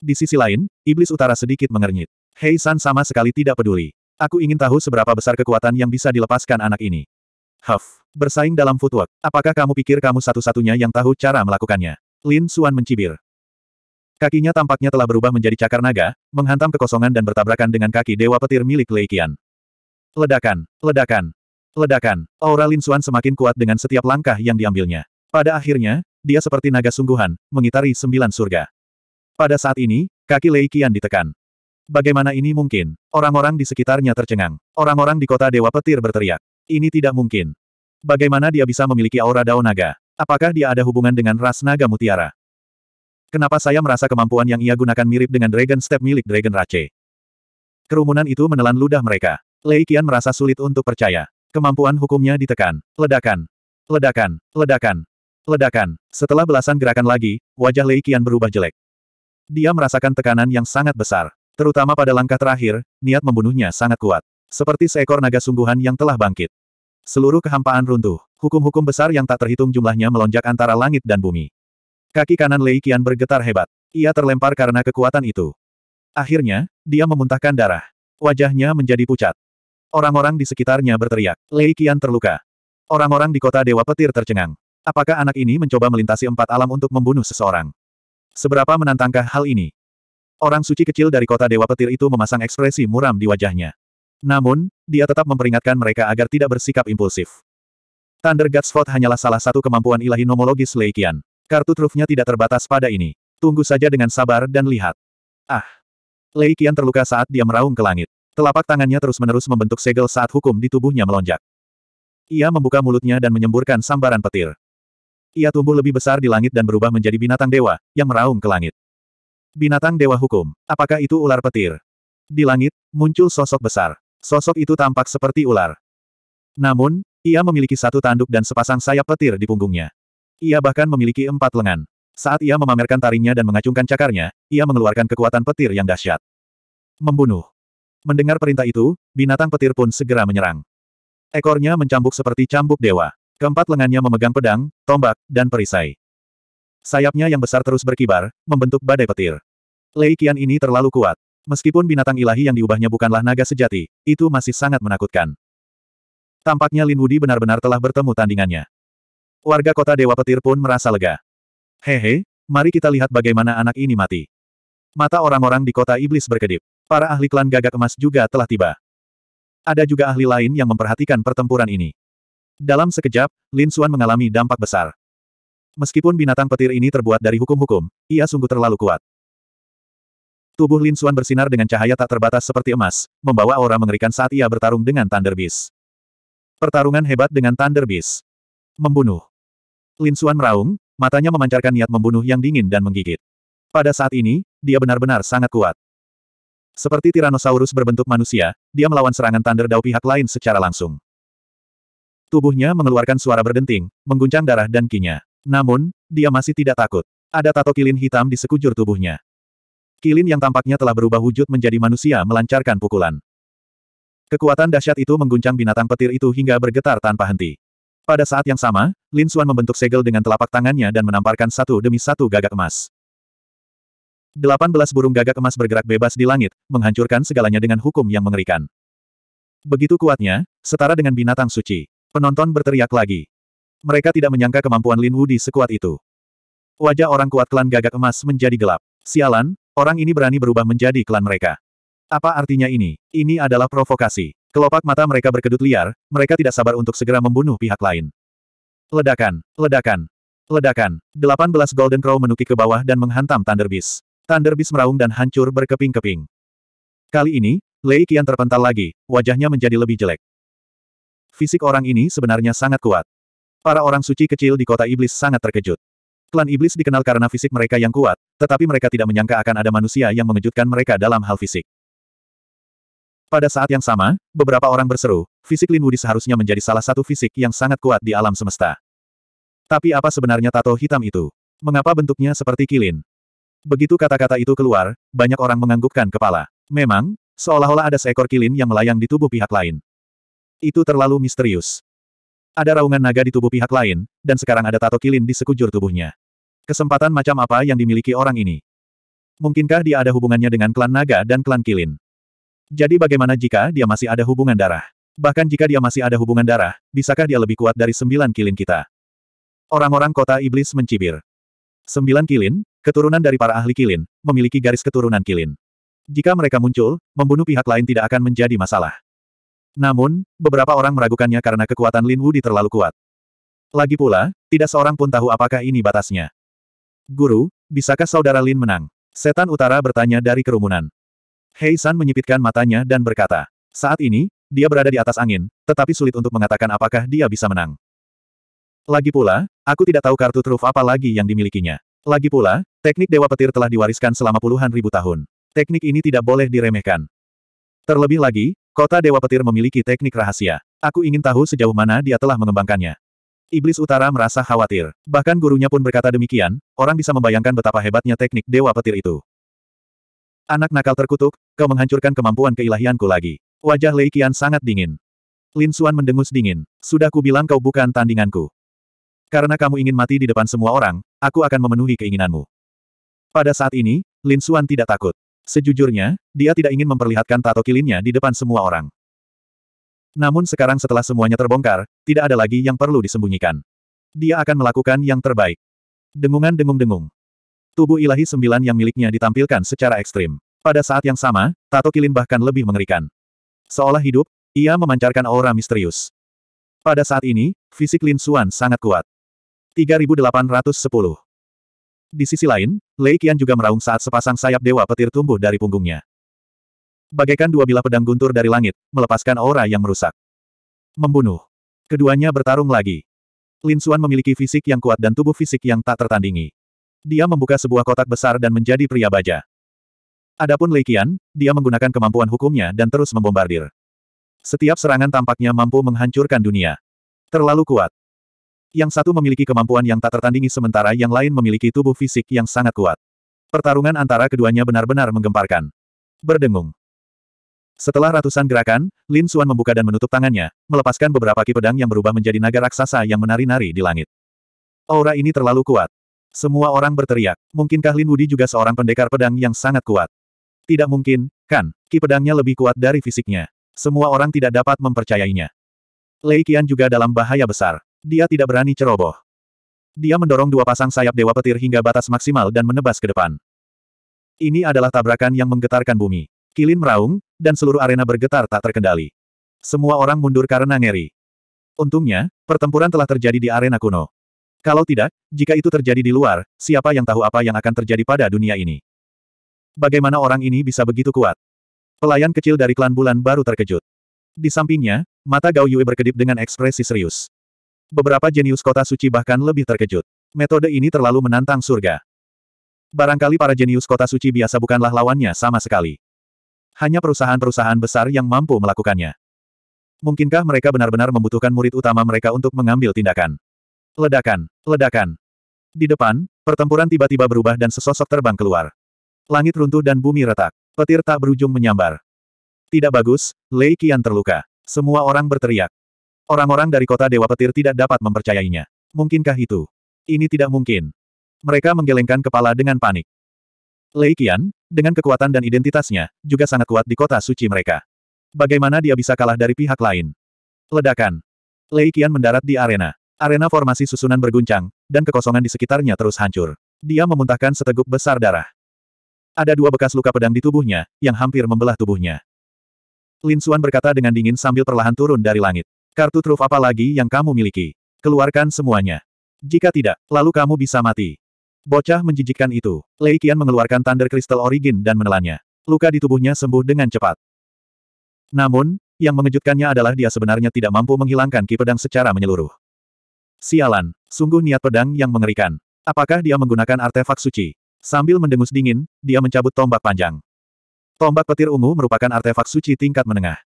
Di sisi lain, iblis utara sedikit mengernyit. Hei San sama sekali tidak peduli. Aku ingin tahu seberapa besar kekuatan yang bisa dilepaskan anak ini. Huff, bersaing dalam footwork. Apakah kamu pikir kamu satu-satunya yang tahu cara melakukannya? Lin Suan mencibir. Kakinya tampaknya telah berubah menjadi cakar naga, menghantam kekosongan dan bertabrakan dengan kaki dewa petir milik Lei Qian. Ledakan, ledakan, ledakan. Aura Lin Xuan semakin kuat dengan setiap langkah yang diambilnya. Pada akhirnya, dia seperti naga sungguhan, mengitari sembilan surga. Pada saat ini, kaki Lei Qian ditekan. Bagaimana ini mungkin? Orang-orang di sekitarnya tercengang. Orang-orang di kota Dewa Petir berteriak. Ini tidak mungkin. Bagaimana dia bisa memiliki aura daun naga? Apakah dia ada hubungan dengan ras naga mutiara? Kenapa saya merasa kemampuan yang ia gunakan mirip dengan Dragon Step milik Dragon Rache? Kerumunan itu menelan ludah mereka. Lei Qian merasa sulit untuk percaya. Kemampuan hukumnya ditekan. Ledakan. Ledakan. Ledakan. Ledakan. Setelah belasan gerakan lagi, wajah Lei Qian berubah jelek. Dia merasakan tekanan yang sangat besar. Terutama pada langkah terakhir, niat membunuhnya sangat kuat. Seperti seekor naga sungguhan yang telah bangkit. Seluruh kehampaan runtuh. Hukum-hukum besar yang tak terhitung jumlahnya melonjak antara langit dan bumi. Kaki kanan Lei Qian bergetar hebat. Ia terlempar karena kekuatan itu. Akhirnya, dia memuntahkan darah. Wajahnya menjadi pucat. Orang-orang di sekitarnya berteriak. Lei Qian terluka. Orang-orang di kota Dewa Petir tercengang. Apakah anak ini mencoba melintasi empat alam untuk membunuh seseorang? Seberapa menantangkah hal ini? Orang suci kecil dari kota Dewa Petir itu memasang ekspresi muram di wajahnya. Namun, dia tetap memperingatkan mereka agar tidak bersikap impulsif. Thunder Godspot hanyalah salah satu kemampuan ilahi nomologis Lei Qian. Kartu trufnya tidak terbatas pada ini. Tunggu saja dengan sabar dan lihat. Ah! Lei Qian terluka saat dia meraung ke langit. Telapak tangannya terus-menerus membentuk segel saat hukum di tubuhnya melonjak. Ia membuka mulutnya dan menyemburkan sambaran petir. Ia tumbuh lebih besar di langit dan berubah menjadi binatang dewa, yang meraung ke langit. Binatang dewa hukum, apakah itu ular petir? Di langit, muncul sosok besar. Sosok itu tampak seperti ular. Namun, ia memiliki satu tanduk dan sepasang sayap petir di punggungnya. Ia bahkan memiliki empat lengan. Saat ia memamerkan taringnya dan mengacungkan cakarnya, ia mengeluarkan kekuatan petir yang dahsyat. Membunuh. Mendengar perintah itu, binatang petir pun segera menyerang. Ekornya mencambuk seperti cambuk dewa. Keempat lengannya memegang pedang, tombak, dan perisai. Sayapnya yang besar terus berkibar, membentuk badai petir. Lei ini terlalu kuat. Meskipun binatang ilahi yang diubahnya bukanlah naga sejati, itu masih sangat menakutkan. Tampaknya Lin Wudi benar-benar telah bertemu tandingannya. Warga kota Dewa Petir pun merasa lega. Hehe, mari kita lihat bagaimana anak ini mati. Mata orang-orang di kota iblis berkedip. Para ahli klan gagak emas juga telah tiba. Ada juga ahli lain yang memperhatikan pertempuran ini. Dalam sekejap, Lin Xuan mengalami dampak besar. Meskipun binatang petir ini terbuat dari hukum-hukum, ia sungguh terlalu kuat. Tubuh Lin Xuan bersinar dengan cahaya tak terbatas seperti emas, membawa aura mengerikan saat ia bertarung dengan Thunder Beast. Pertarungan hebat dengan Thunder Beast. Membunuh. Lin Xuan meraung, matanya memancarkan niat membunuh yang dingin dan menggigit. Pada saat ini, dia benar-benar sangat kuat. Seperti Tyrannosaurus berbentuk manusia, dia melawan serangan Thunder Dao pihak lain secara langsung. Tubuhnya mengeluarkan suara berdenting, mengguncang darah dan kinya. Namun, dia masih tidak takut. Ada tato kilin hitam di sekujur tubuhnya. Kilin yang tampaknya telah berubah wujud menjadi manusia melancarkan pukulan. Kekuatan dahsyat itu mengguncang binatang petir itu hingga bergetar tanpa henti. Pada saat yang sama, Lin Xuan membentuk segel dengan telapak tangannya dan menamparkan satu demi satu gagak emas. Delapan belas burung gagak emas bergerak bebas di langit, menghancurkan segalanya dengan hukum yang mengerikan. Begitu kuatnya, setara dengan binatang suci. Penonton berteriak lagi. Mereka tidak menyangka kemampuan Lin Wu di sekuat itu. Wajah orang kuat klan gagak emas menjadi gelap. Sialan, orang ini berani berubah menjadi klan mereka. Apa artinya ini? Ini adalah provokasi. Kelopak mata mereka berkedut liar, mereka tidak sabar untuk segera membunuh pihak lain. Ledakan, ledakan, ledakan. 18 Golden Crow menukik ke bawah dan menghantam Thunder Beast. Thunder Beast meraung dan hancur berkeping-keping. Kali ini, Lei Qian terpental lagi, wajahnya menjadi lebih jelek. Fisik orang ini sebenarnya sangat kuat. Para orang suci kecil di kota iblis sangat terkejut. Klan iblis dikenal karena fisik mereka yang kuat, tetapi mereka tidak menyangka akan ada manusia yang mengejutkan mereka dalam hal fisik. Pada saat yang sama, beberapa orang berseru, fisik Lin Wudi seharusnya menjadi salah satu fisik yang sangat kuat di alam semesta. Tapi apa sebenarnya tato hitam itu? Mengapa bentuknya seperti kilin? Begitu kata-kata itu keluar, banyak orang menganggukkan kepala. Memang, seolah-olah ada seekor kilin yang melayang di tubuh pihak lain. Itu terlalu misterius. Ada raungan naga di tubuh pihak lain, dan sekarang ada tato kilin di sekujur tubuhnya. Kesempatan macam apa yang dimiliki orang ini? Mungkinkah dia ada hubungannya dengan klan naga dan klan kilin? Jadi bagaimana jika dia masih ada hubungan darah? Bahkan jika dia masih ada hubungan darah, bisakah dia lebih kuat dari sembilan kilin kita? Orang-orang kota iblis mencibir. Sembilan kilin, keturunan dari para ahli kilin, memiliki garis keturunan kilin. Jika mereka muncul, membunuh pihak lain tidak akan menjadi masalah. Namun, beberapa orang meragukannya karena kekuatan Lin Wudi terlalu kuat. Lagi pula, tidak seorang pun tahu apakah ini batasnya. Guru, bisakah saudara Lin menang? Setan utara bertanya dari kerumunan. Hei San menyipitkan matanya dan berkata, saat ini, dia berada di atas angin, tetapi sulit untuk mengatakan apakah dia bisa menang. Lagi pula, aku tidak tahu kartu truf apa lagi yang dimilikinya. Lagi pula, teknik Dewa Petir telah diwariskan selama puluhan ribu tahun. Teknik ini tidak boleh diremehkan. Terlebih lagi, kota Dewa Petir memiliki teknik rahasia. Aku ingin tahu sejauh mana dia telah mengembangkannya. Iblis Utara merasa khawatir. Bahkan gurunya pun berkata demikian, orang bisa membayangkan betapa hebatnya teknik Dewa Petir itu. Anak nakal terkutuk, kau menghancurkan kemampuan keilahianku lagi. Wajah Lei Qian sangat dingin. Lin Xuan mendengus dingin. Sudah ku bilang kau bukan tandinganku. Karena kamu ingin mati di depan semua orang, aku akan memenuhi keinginanmu. Pada saat ini, Lin Xuan tidak takut. Sejujurnya, dia tidak ingin memperlihatkan tato kilinnya di depan semua orang. Namun sekarang setelah semuanya terbongkar, tidak ada lagi yang perlu disembunyikan. Dia akan melakukan yang terbaik. Dengungan dengung-dengung. Tubuh ilahi sembilan yang miliknya ditampilkan secara ekstrim. Pada saat yang sama, tato kilin bahkan lebih mengerikan. Seolah hidup, ia memancarkan aura misterius. Pada saat ini, fisik Lin Suan sangat kuat. 3810. Di sisi lain, Lei Qian juga meraung saat sepasang sayap dewa petir tumbuh dari punggungnya. Bagaikan dua bilah pedang guntur dari langit, melepaskan aura yang merusak. Membunuh. Keduanya bertarung lagi. Lin Suan memiliki fisik yang kuat dan tubuh fisik yang tak tertandingi. Dia membuka sebuah kotak besar dan menjadi pria baja. Adapun Lei Qian, dia menggunakan kemampuan hukumnya dan terus membombardir. Setiap serangan tampaknya mampu menghancurkan dunia. Terlalu kuat. Yang satu memiliki kemampuan yang tak tertandingi sementara yang lain memiliki tubuh fisik yang sangat kuat. Pertarungan antara keduanya benar-benar menggemparkan. Berdengung. Setelah ratusan gerakan, Lin Xuan membuka dan menutup tangannya, melepaskan beberapa ki pedang yang berubah menjadi naga raksasa yang menari-nari di langit. Aura ini terlalu kuat. Semua orang berteriak. Mungkinkah Lin Wudi juga seorang pendekar pedang yang sangat kuat? Tidak mungkin, kan? Ki pedangnya lebih kuat dari fisiknya. Semua orang tidak dapat mempercayainya. Lei Qian juga dalam bahaya besar. Dia tidak berani ceroboh. Dia mendorong dua pasang sayap dewa petir hingga batas maksimal dan menebas ke depan. Ini adalah tabrakan yang menggetarkan bumi. Kilin meraung, dan seluruh arena bergetar tak terkendali. Semua orang mundur karena ngeri. Untungnya, pertempuran telah terjadi di arena kuno. Kalau tidak, jika itu terjadi di luar, siapa yang tahu apa yang akan terjadi pada dunia ini? Bagaimana orang ini bisa begitu kuat? Pelayan kecil dari klan bulan baru terkejut. Di sampingnya, mata Gao Yue berkedip dengan ekspresi serius. Beberapa jenius kota suci bahkan lebih terkejut. Metode ini terlalu menantang surga. Barangkali para jenius kota suci biasa bukanlah lawannya sama sekali. Hanya perusahaan-perusahaan besar yang mampu melakukannya. Mungkinkah mereka benar-benar membutuhkan murid utama mereka untuk mengambil tindakan? Ledakan, ledakan. Di depan, pertempuran tiba-tiba berubah dan sesosok terbang keluar. Langit runtuh dan bumi retak. Petir tak berujung menyambar. Tidak bagus, Lei Qian terluka. Semua orang berteriak. Orang-orang dari kota Dewa Petir tidak dapat mempercayainya. Mungkinkah itu? Ini tidak mungkin. Mereka menggelengkan kepala dengan panik. Lei Qian, dengan kekuatan dan identitasnya, juga sangat kuat di kota suci mereka. Bagaimana dia bisa kalah dari pihak lain? Ledakan. Lei Qian mendarat di arena. Arena formasi susunan berguncang, dan kekosongan di sekitarnya terus hancur. Dia memuntahkan seteguk besar darah. Ada dua bekas luka pedang di tubuhnya, yang hampir membelah tubuhnya. Lin Xuan berkata dengan dingin sambil perlahan turun dari langit. Kartu truf apa lagi yang kamu miliki? Keluarkan semuanya. Jika tidak, lalu kamu bisa mati. Bocah menjijikkan itu. Lei Qian mengeluarkan Thunder Crystal Origin dan menelannya. Luka di tubuhnya sembuh dengan cepat. Namun, yang mengejutkannya adalah dia sebenarnya tidak mampu menghilangkan ki pedang secara menyeluruh. Sialan, sungguh niat pedang yang mengerikan. Apakah dia menggunakan artefak suci? Sambil mendengus dingin, dia mencabut tombak panjang. Tombak petir ungu merupakan artefak suci tingkat menengah.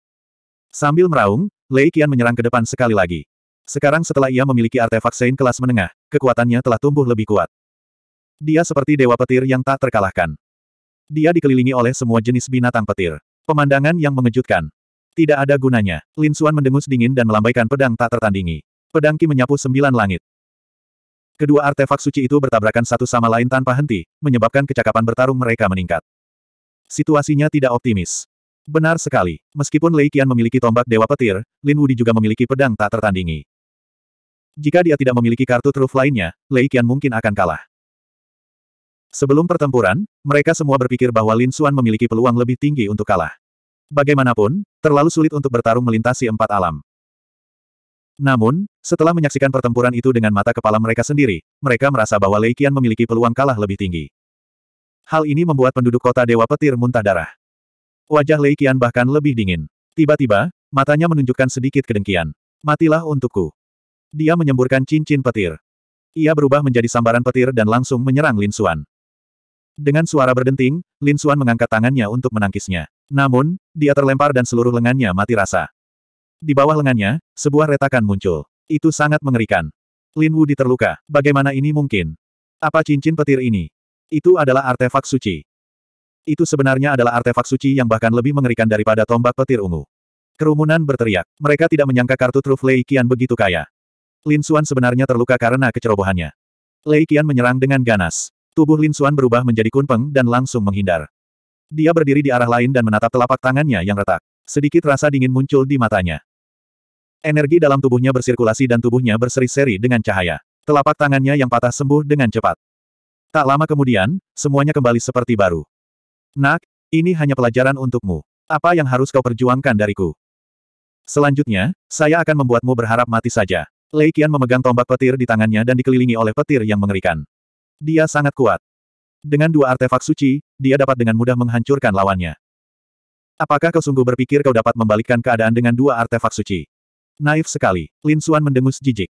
Sambil meraung, Lei Qian menyerang ke depan sekali lagi. Sekarang setelah ia memiliki artefak Sein kelas menengah, kekuatannya telah tumbuh lebih kuat. Dia seperti dewa petir yang tak terkalahkan. Dia dikelilingi oleh semua jenis binatang petir. Pemandangan yang mengejutkan. Tidak ada gunanya. Lin Suan mendengus dingin dan melambaikan pedang tak tertandingi. Pedangki menyapu sembilan langit. Kedua artefak suci itu bertabrakan satu sama lain tanpa henti, menyebabkan kecakapan bertarung mereka meningkat. Situasinya tidak optimis. Benar sekali, meskipun Lei Qian memiliki tombak Dewa Petir, Lin Wudi juga memiliki pedang tak tertandingi. Jika dia tidak memiliki kartu truf lainnya, Lei Qian mungkin akan kalah. Sebelum pertempuran, mereka semua berpikir bahwa Lin Xuan memiliki peluang lebih tinggi untuk kalah. Bagaimanapun, terlalu sulit untuk bertarung melintasi empat alam. Namun, setelah menyaksikan pertempuran itu dengan mata kepala mereka sendiri, mereka merasa bahwa Lei Qian memiliki peluang kalah lebih tinggi. Hal ini membuat penduduk kota Dewa Petir muntah darah. Wajah Lei Qian bahkan lebih dingin. Tiba-tiba, matanya menunjukkan sedikit kedengkian. Matilah untukku. Dia menyemburkan cincin petir. Ia berubah menjadi sambaran petir dan langsung menyerang Lin Xuan. Dengan suara berdenting, Lin Xuan mengangkat tangannya untuk menangkisnya. Namun, dia terlempar dan seluruh lengannya mati rasa. Di bawah lengannya, sebuah retakan muncul. Itu sangat mengerikan. Lin Wu diterluka. Bagaimana ini mungkin? Apa cincin petir ini? Itu adalah artefak suci. Itu sebenarnya adalah artefak suci yang bahkan lebih mengerikan daripada tombak petir ungu. Kerumunan berteriak. Mereka tidak menyangka kartu truf Lei Qian begitu kaya. Lin Xuan sebenarnya terluka karena kecerobohannya. Lei Qian menyerang dengan ganas. Tubuh Lin Xuan berubah menjadi kunpeng dan langsung menghindar. Dia berdiri di arah lain dan menatap telapak tangannya yang retak sedikit rasa dingin muncul di matanya. Energi dalam tubuhnya bersirkulasi dan tubuhnya berseri-seri dengan cahaya. Telapak tangannya yang patah sembuh dengan cepat. Tak lama kemudian, semuanya kembali seperti baru. Nak, ini hanya pelajaran untukmu. Apa yang harus kau perjuangkan dariku? Selanjutnya, saya akan membuatmu berharap mati saja. Lei Qian memegang tombak petir di tangannya dan dikelilingi oleh petir yang mengerikan. Dia sangat kuat. Dengan dua artefak suci, dia dapat dengan mudah menghancurkan lawannya. Apakah kau sungguh berpikir kau dapat membalikkan keadaan dengan dua artefak suci? Naif sekali, Lin Suan mendengus jijik.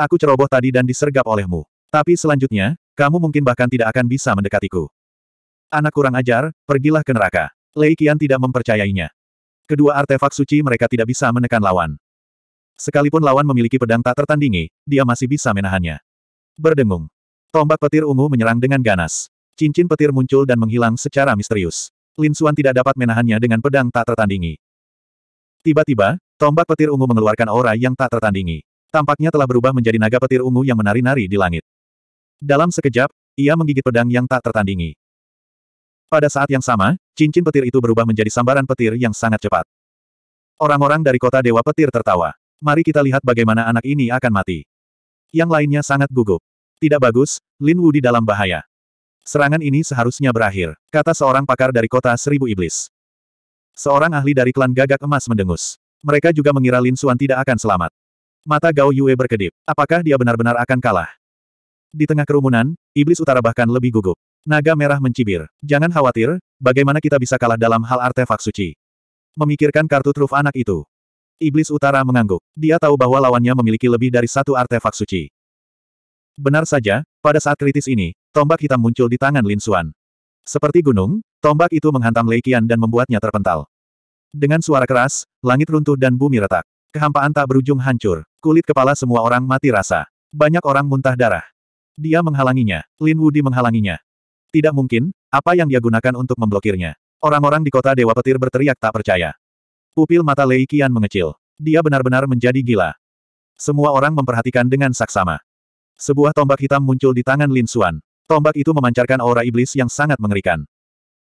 Aku ceroboh tadi dan disergap olehmu. Tapi selanjutnya, kamu mungkin bahkan tidak akan bisa mendekatiku. Anak kurang ajar, pergilah ke neraka. Lei Qian tidak mempercayainya. Kedua artefak suci mereka tidak bisa menekan lawan. Sekalipun lawan memiliki pedang tak tertandingi, dia masih bisa menahannya. Berdengung. Tombak petir ungu menyerang dengan ganas. Cincin petir muncul dan menghilang secara misterius. Lin Suan tidak dapat menahannya dengan pedang tak tertandingi. Tiba-tiba, tombak petir ungu mengeluarkan aura yang tak tertandingi. Tampaknya telah berubah menjadi naga petir ungu yang menari-nari di langit. Dalam sekejap, ia menggigit pedang yang tak tertandingi. Pada saat yang sama, cincin petir itu berubah menjadi sambaran petir yang sangat cepat. Orang-orang dari kota Dewa Petir tertawa. Mari kita lihat bagaimana anak ini akan mati. Yang lainnya sangat gugup. Tidak bagus, Lin Wu di dalam bahaya. Serangan ini seharusnya berakhir, kata seorang pakar dari kota seribu iblis. Seorang ahli dari klan gagak emas mendengus. Mereka juga mengira Lin Suan tidak akan selamat. Mata Gao Yue berkedip. Apakah dia benar-benar akan kalah? Di tengah kerumunan, iblis utara bahkan lebih gugup. Naga merah mencibir. Jangan khawatir, bagaimana kita bisa kalah dalam hal artefak suci? Memikirkan kartu truf anak itu. Iblis utara mengangguk. Dia tahu bahwa lawannya memiliki lebih dari satu artefak suci. Benar saja, pada saat kritis ini, tombak hitam muncul di tangan Lin Xuan. Seperti gunung, tombak itu menghantam Lei Qian dan membuatnya terpental. Dengan suara keras, langit runtuh dan bumi retak. Kehampaan tak berujung hancur. Kulit kepala semua orang mati rasa. Banyak orang muntah darah. Dia menghalanginya. Lin Wudi menghalanginya. Tidak mungkin, apa yang dia gunakan untuk memblokirnya. Orang-orang di kota Dewa Petir berteriak tak percaya. Pupil mata Lei Qian mengecil. Dia benar-benar menjadi gila. Semua orang memperhatikan dengan saksama. Sebuah tombak hitam muncul di tangan Lin Xuan. Tombak itu memancarkan aura iblis yang sangat mengerikan.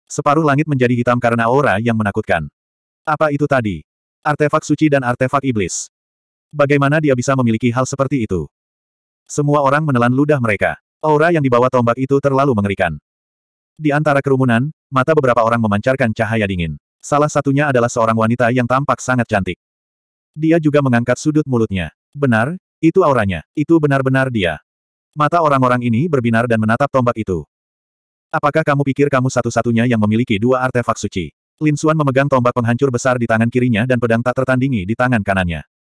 Separuh langit menjadi hitam karena aura yang menakutkan. Apa itu tadi? Artefak suci dan artefak iblis. Bagaimana dia bisa memiliki hal seperti itu? Semua orang menelan ludah mereka. Aura yang dibawa tombak itu terlalu mengerikan. Di antara kerumunan, mata beberapa orang memancarkan cahaya dingin. Salah satunya adalah seorang wanita yang tampak sangat cantik. Dia juga mengangkat sudut mulutnya. Benar, itu auranya. Itu benar-benar dia. Mata orang-orang ini berbinar dan menatap tombak itu. Apakah kamu pikir kamu satu-satunya yang memiliki dua artefak suci? Lin Xuan memegang tombak penghancur besar di tangan kirinya dan pedang tak tertandingi di tangan kanannya.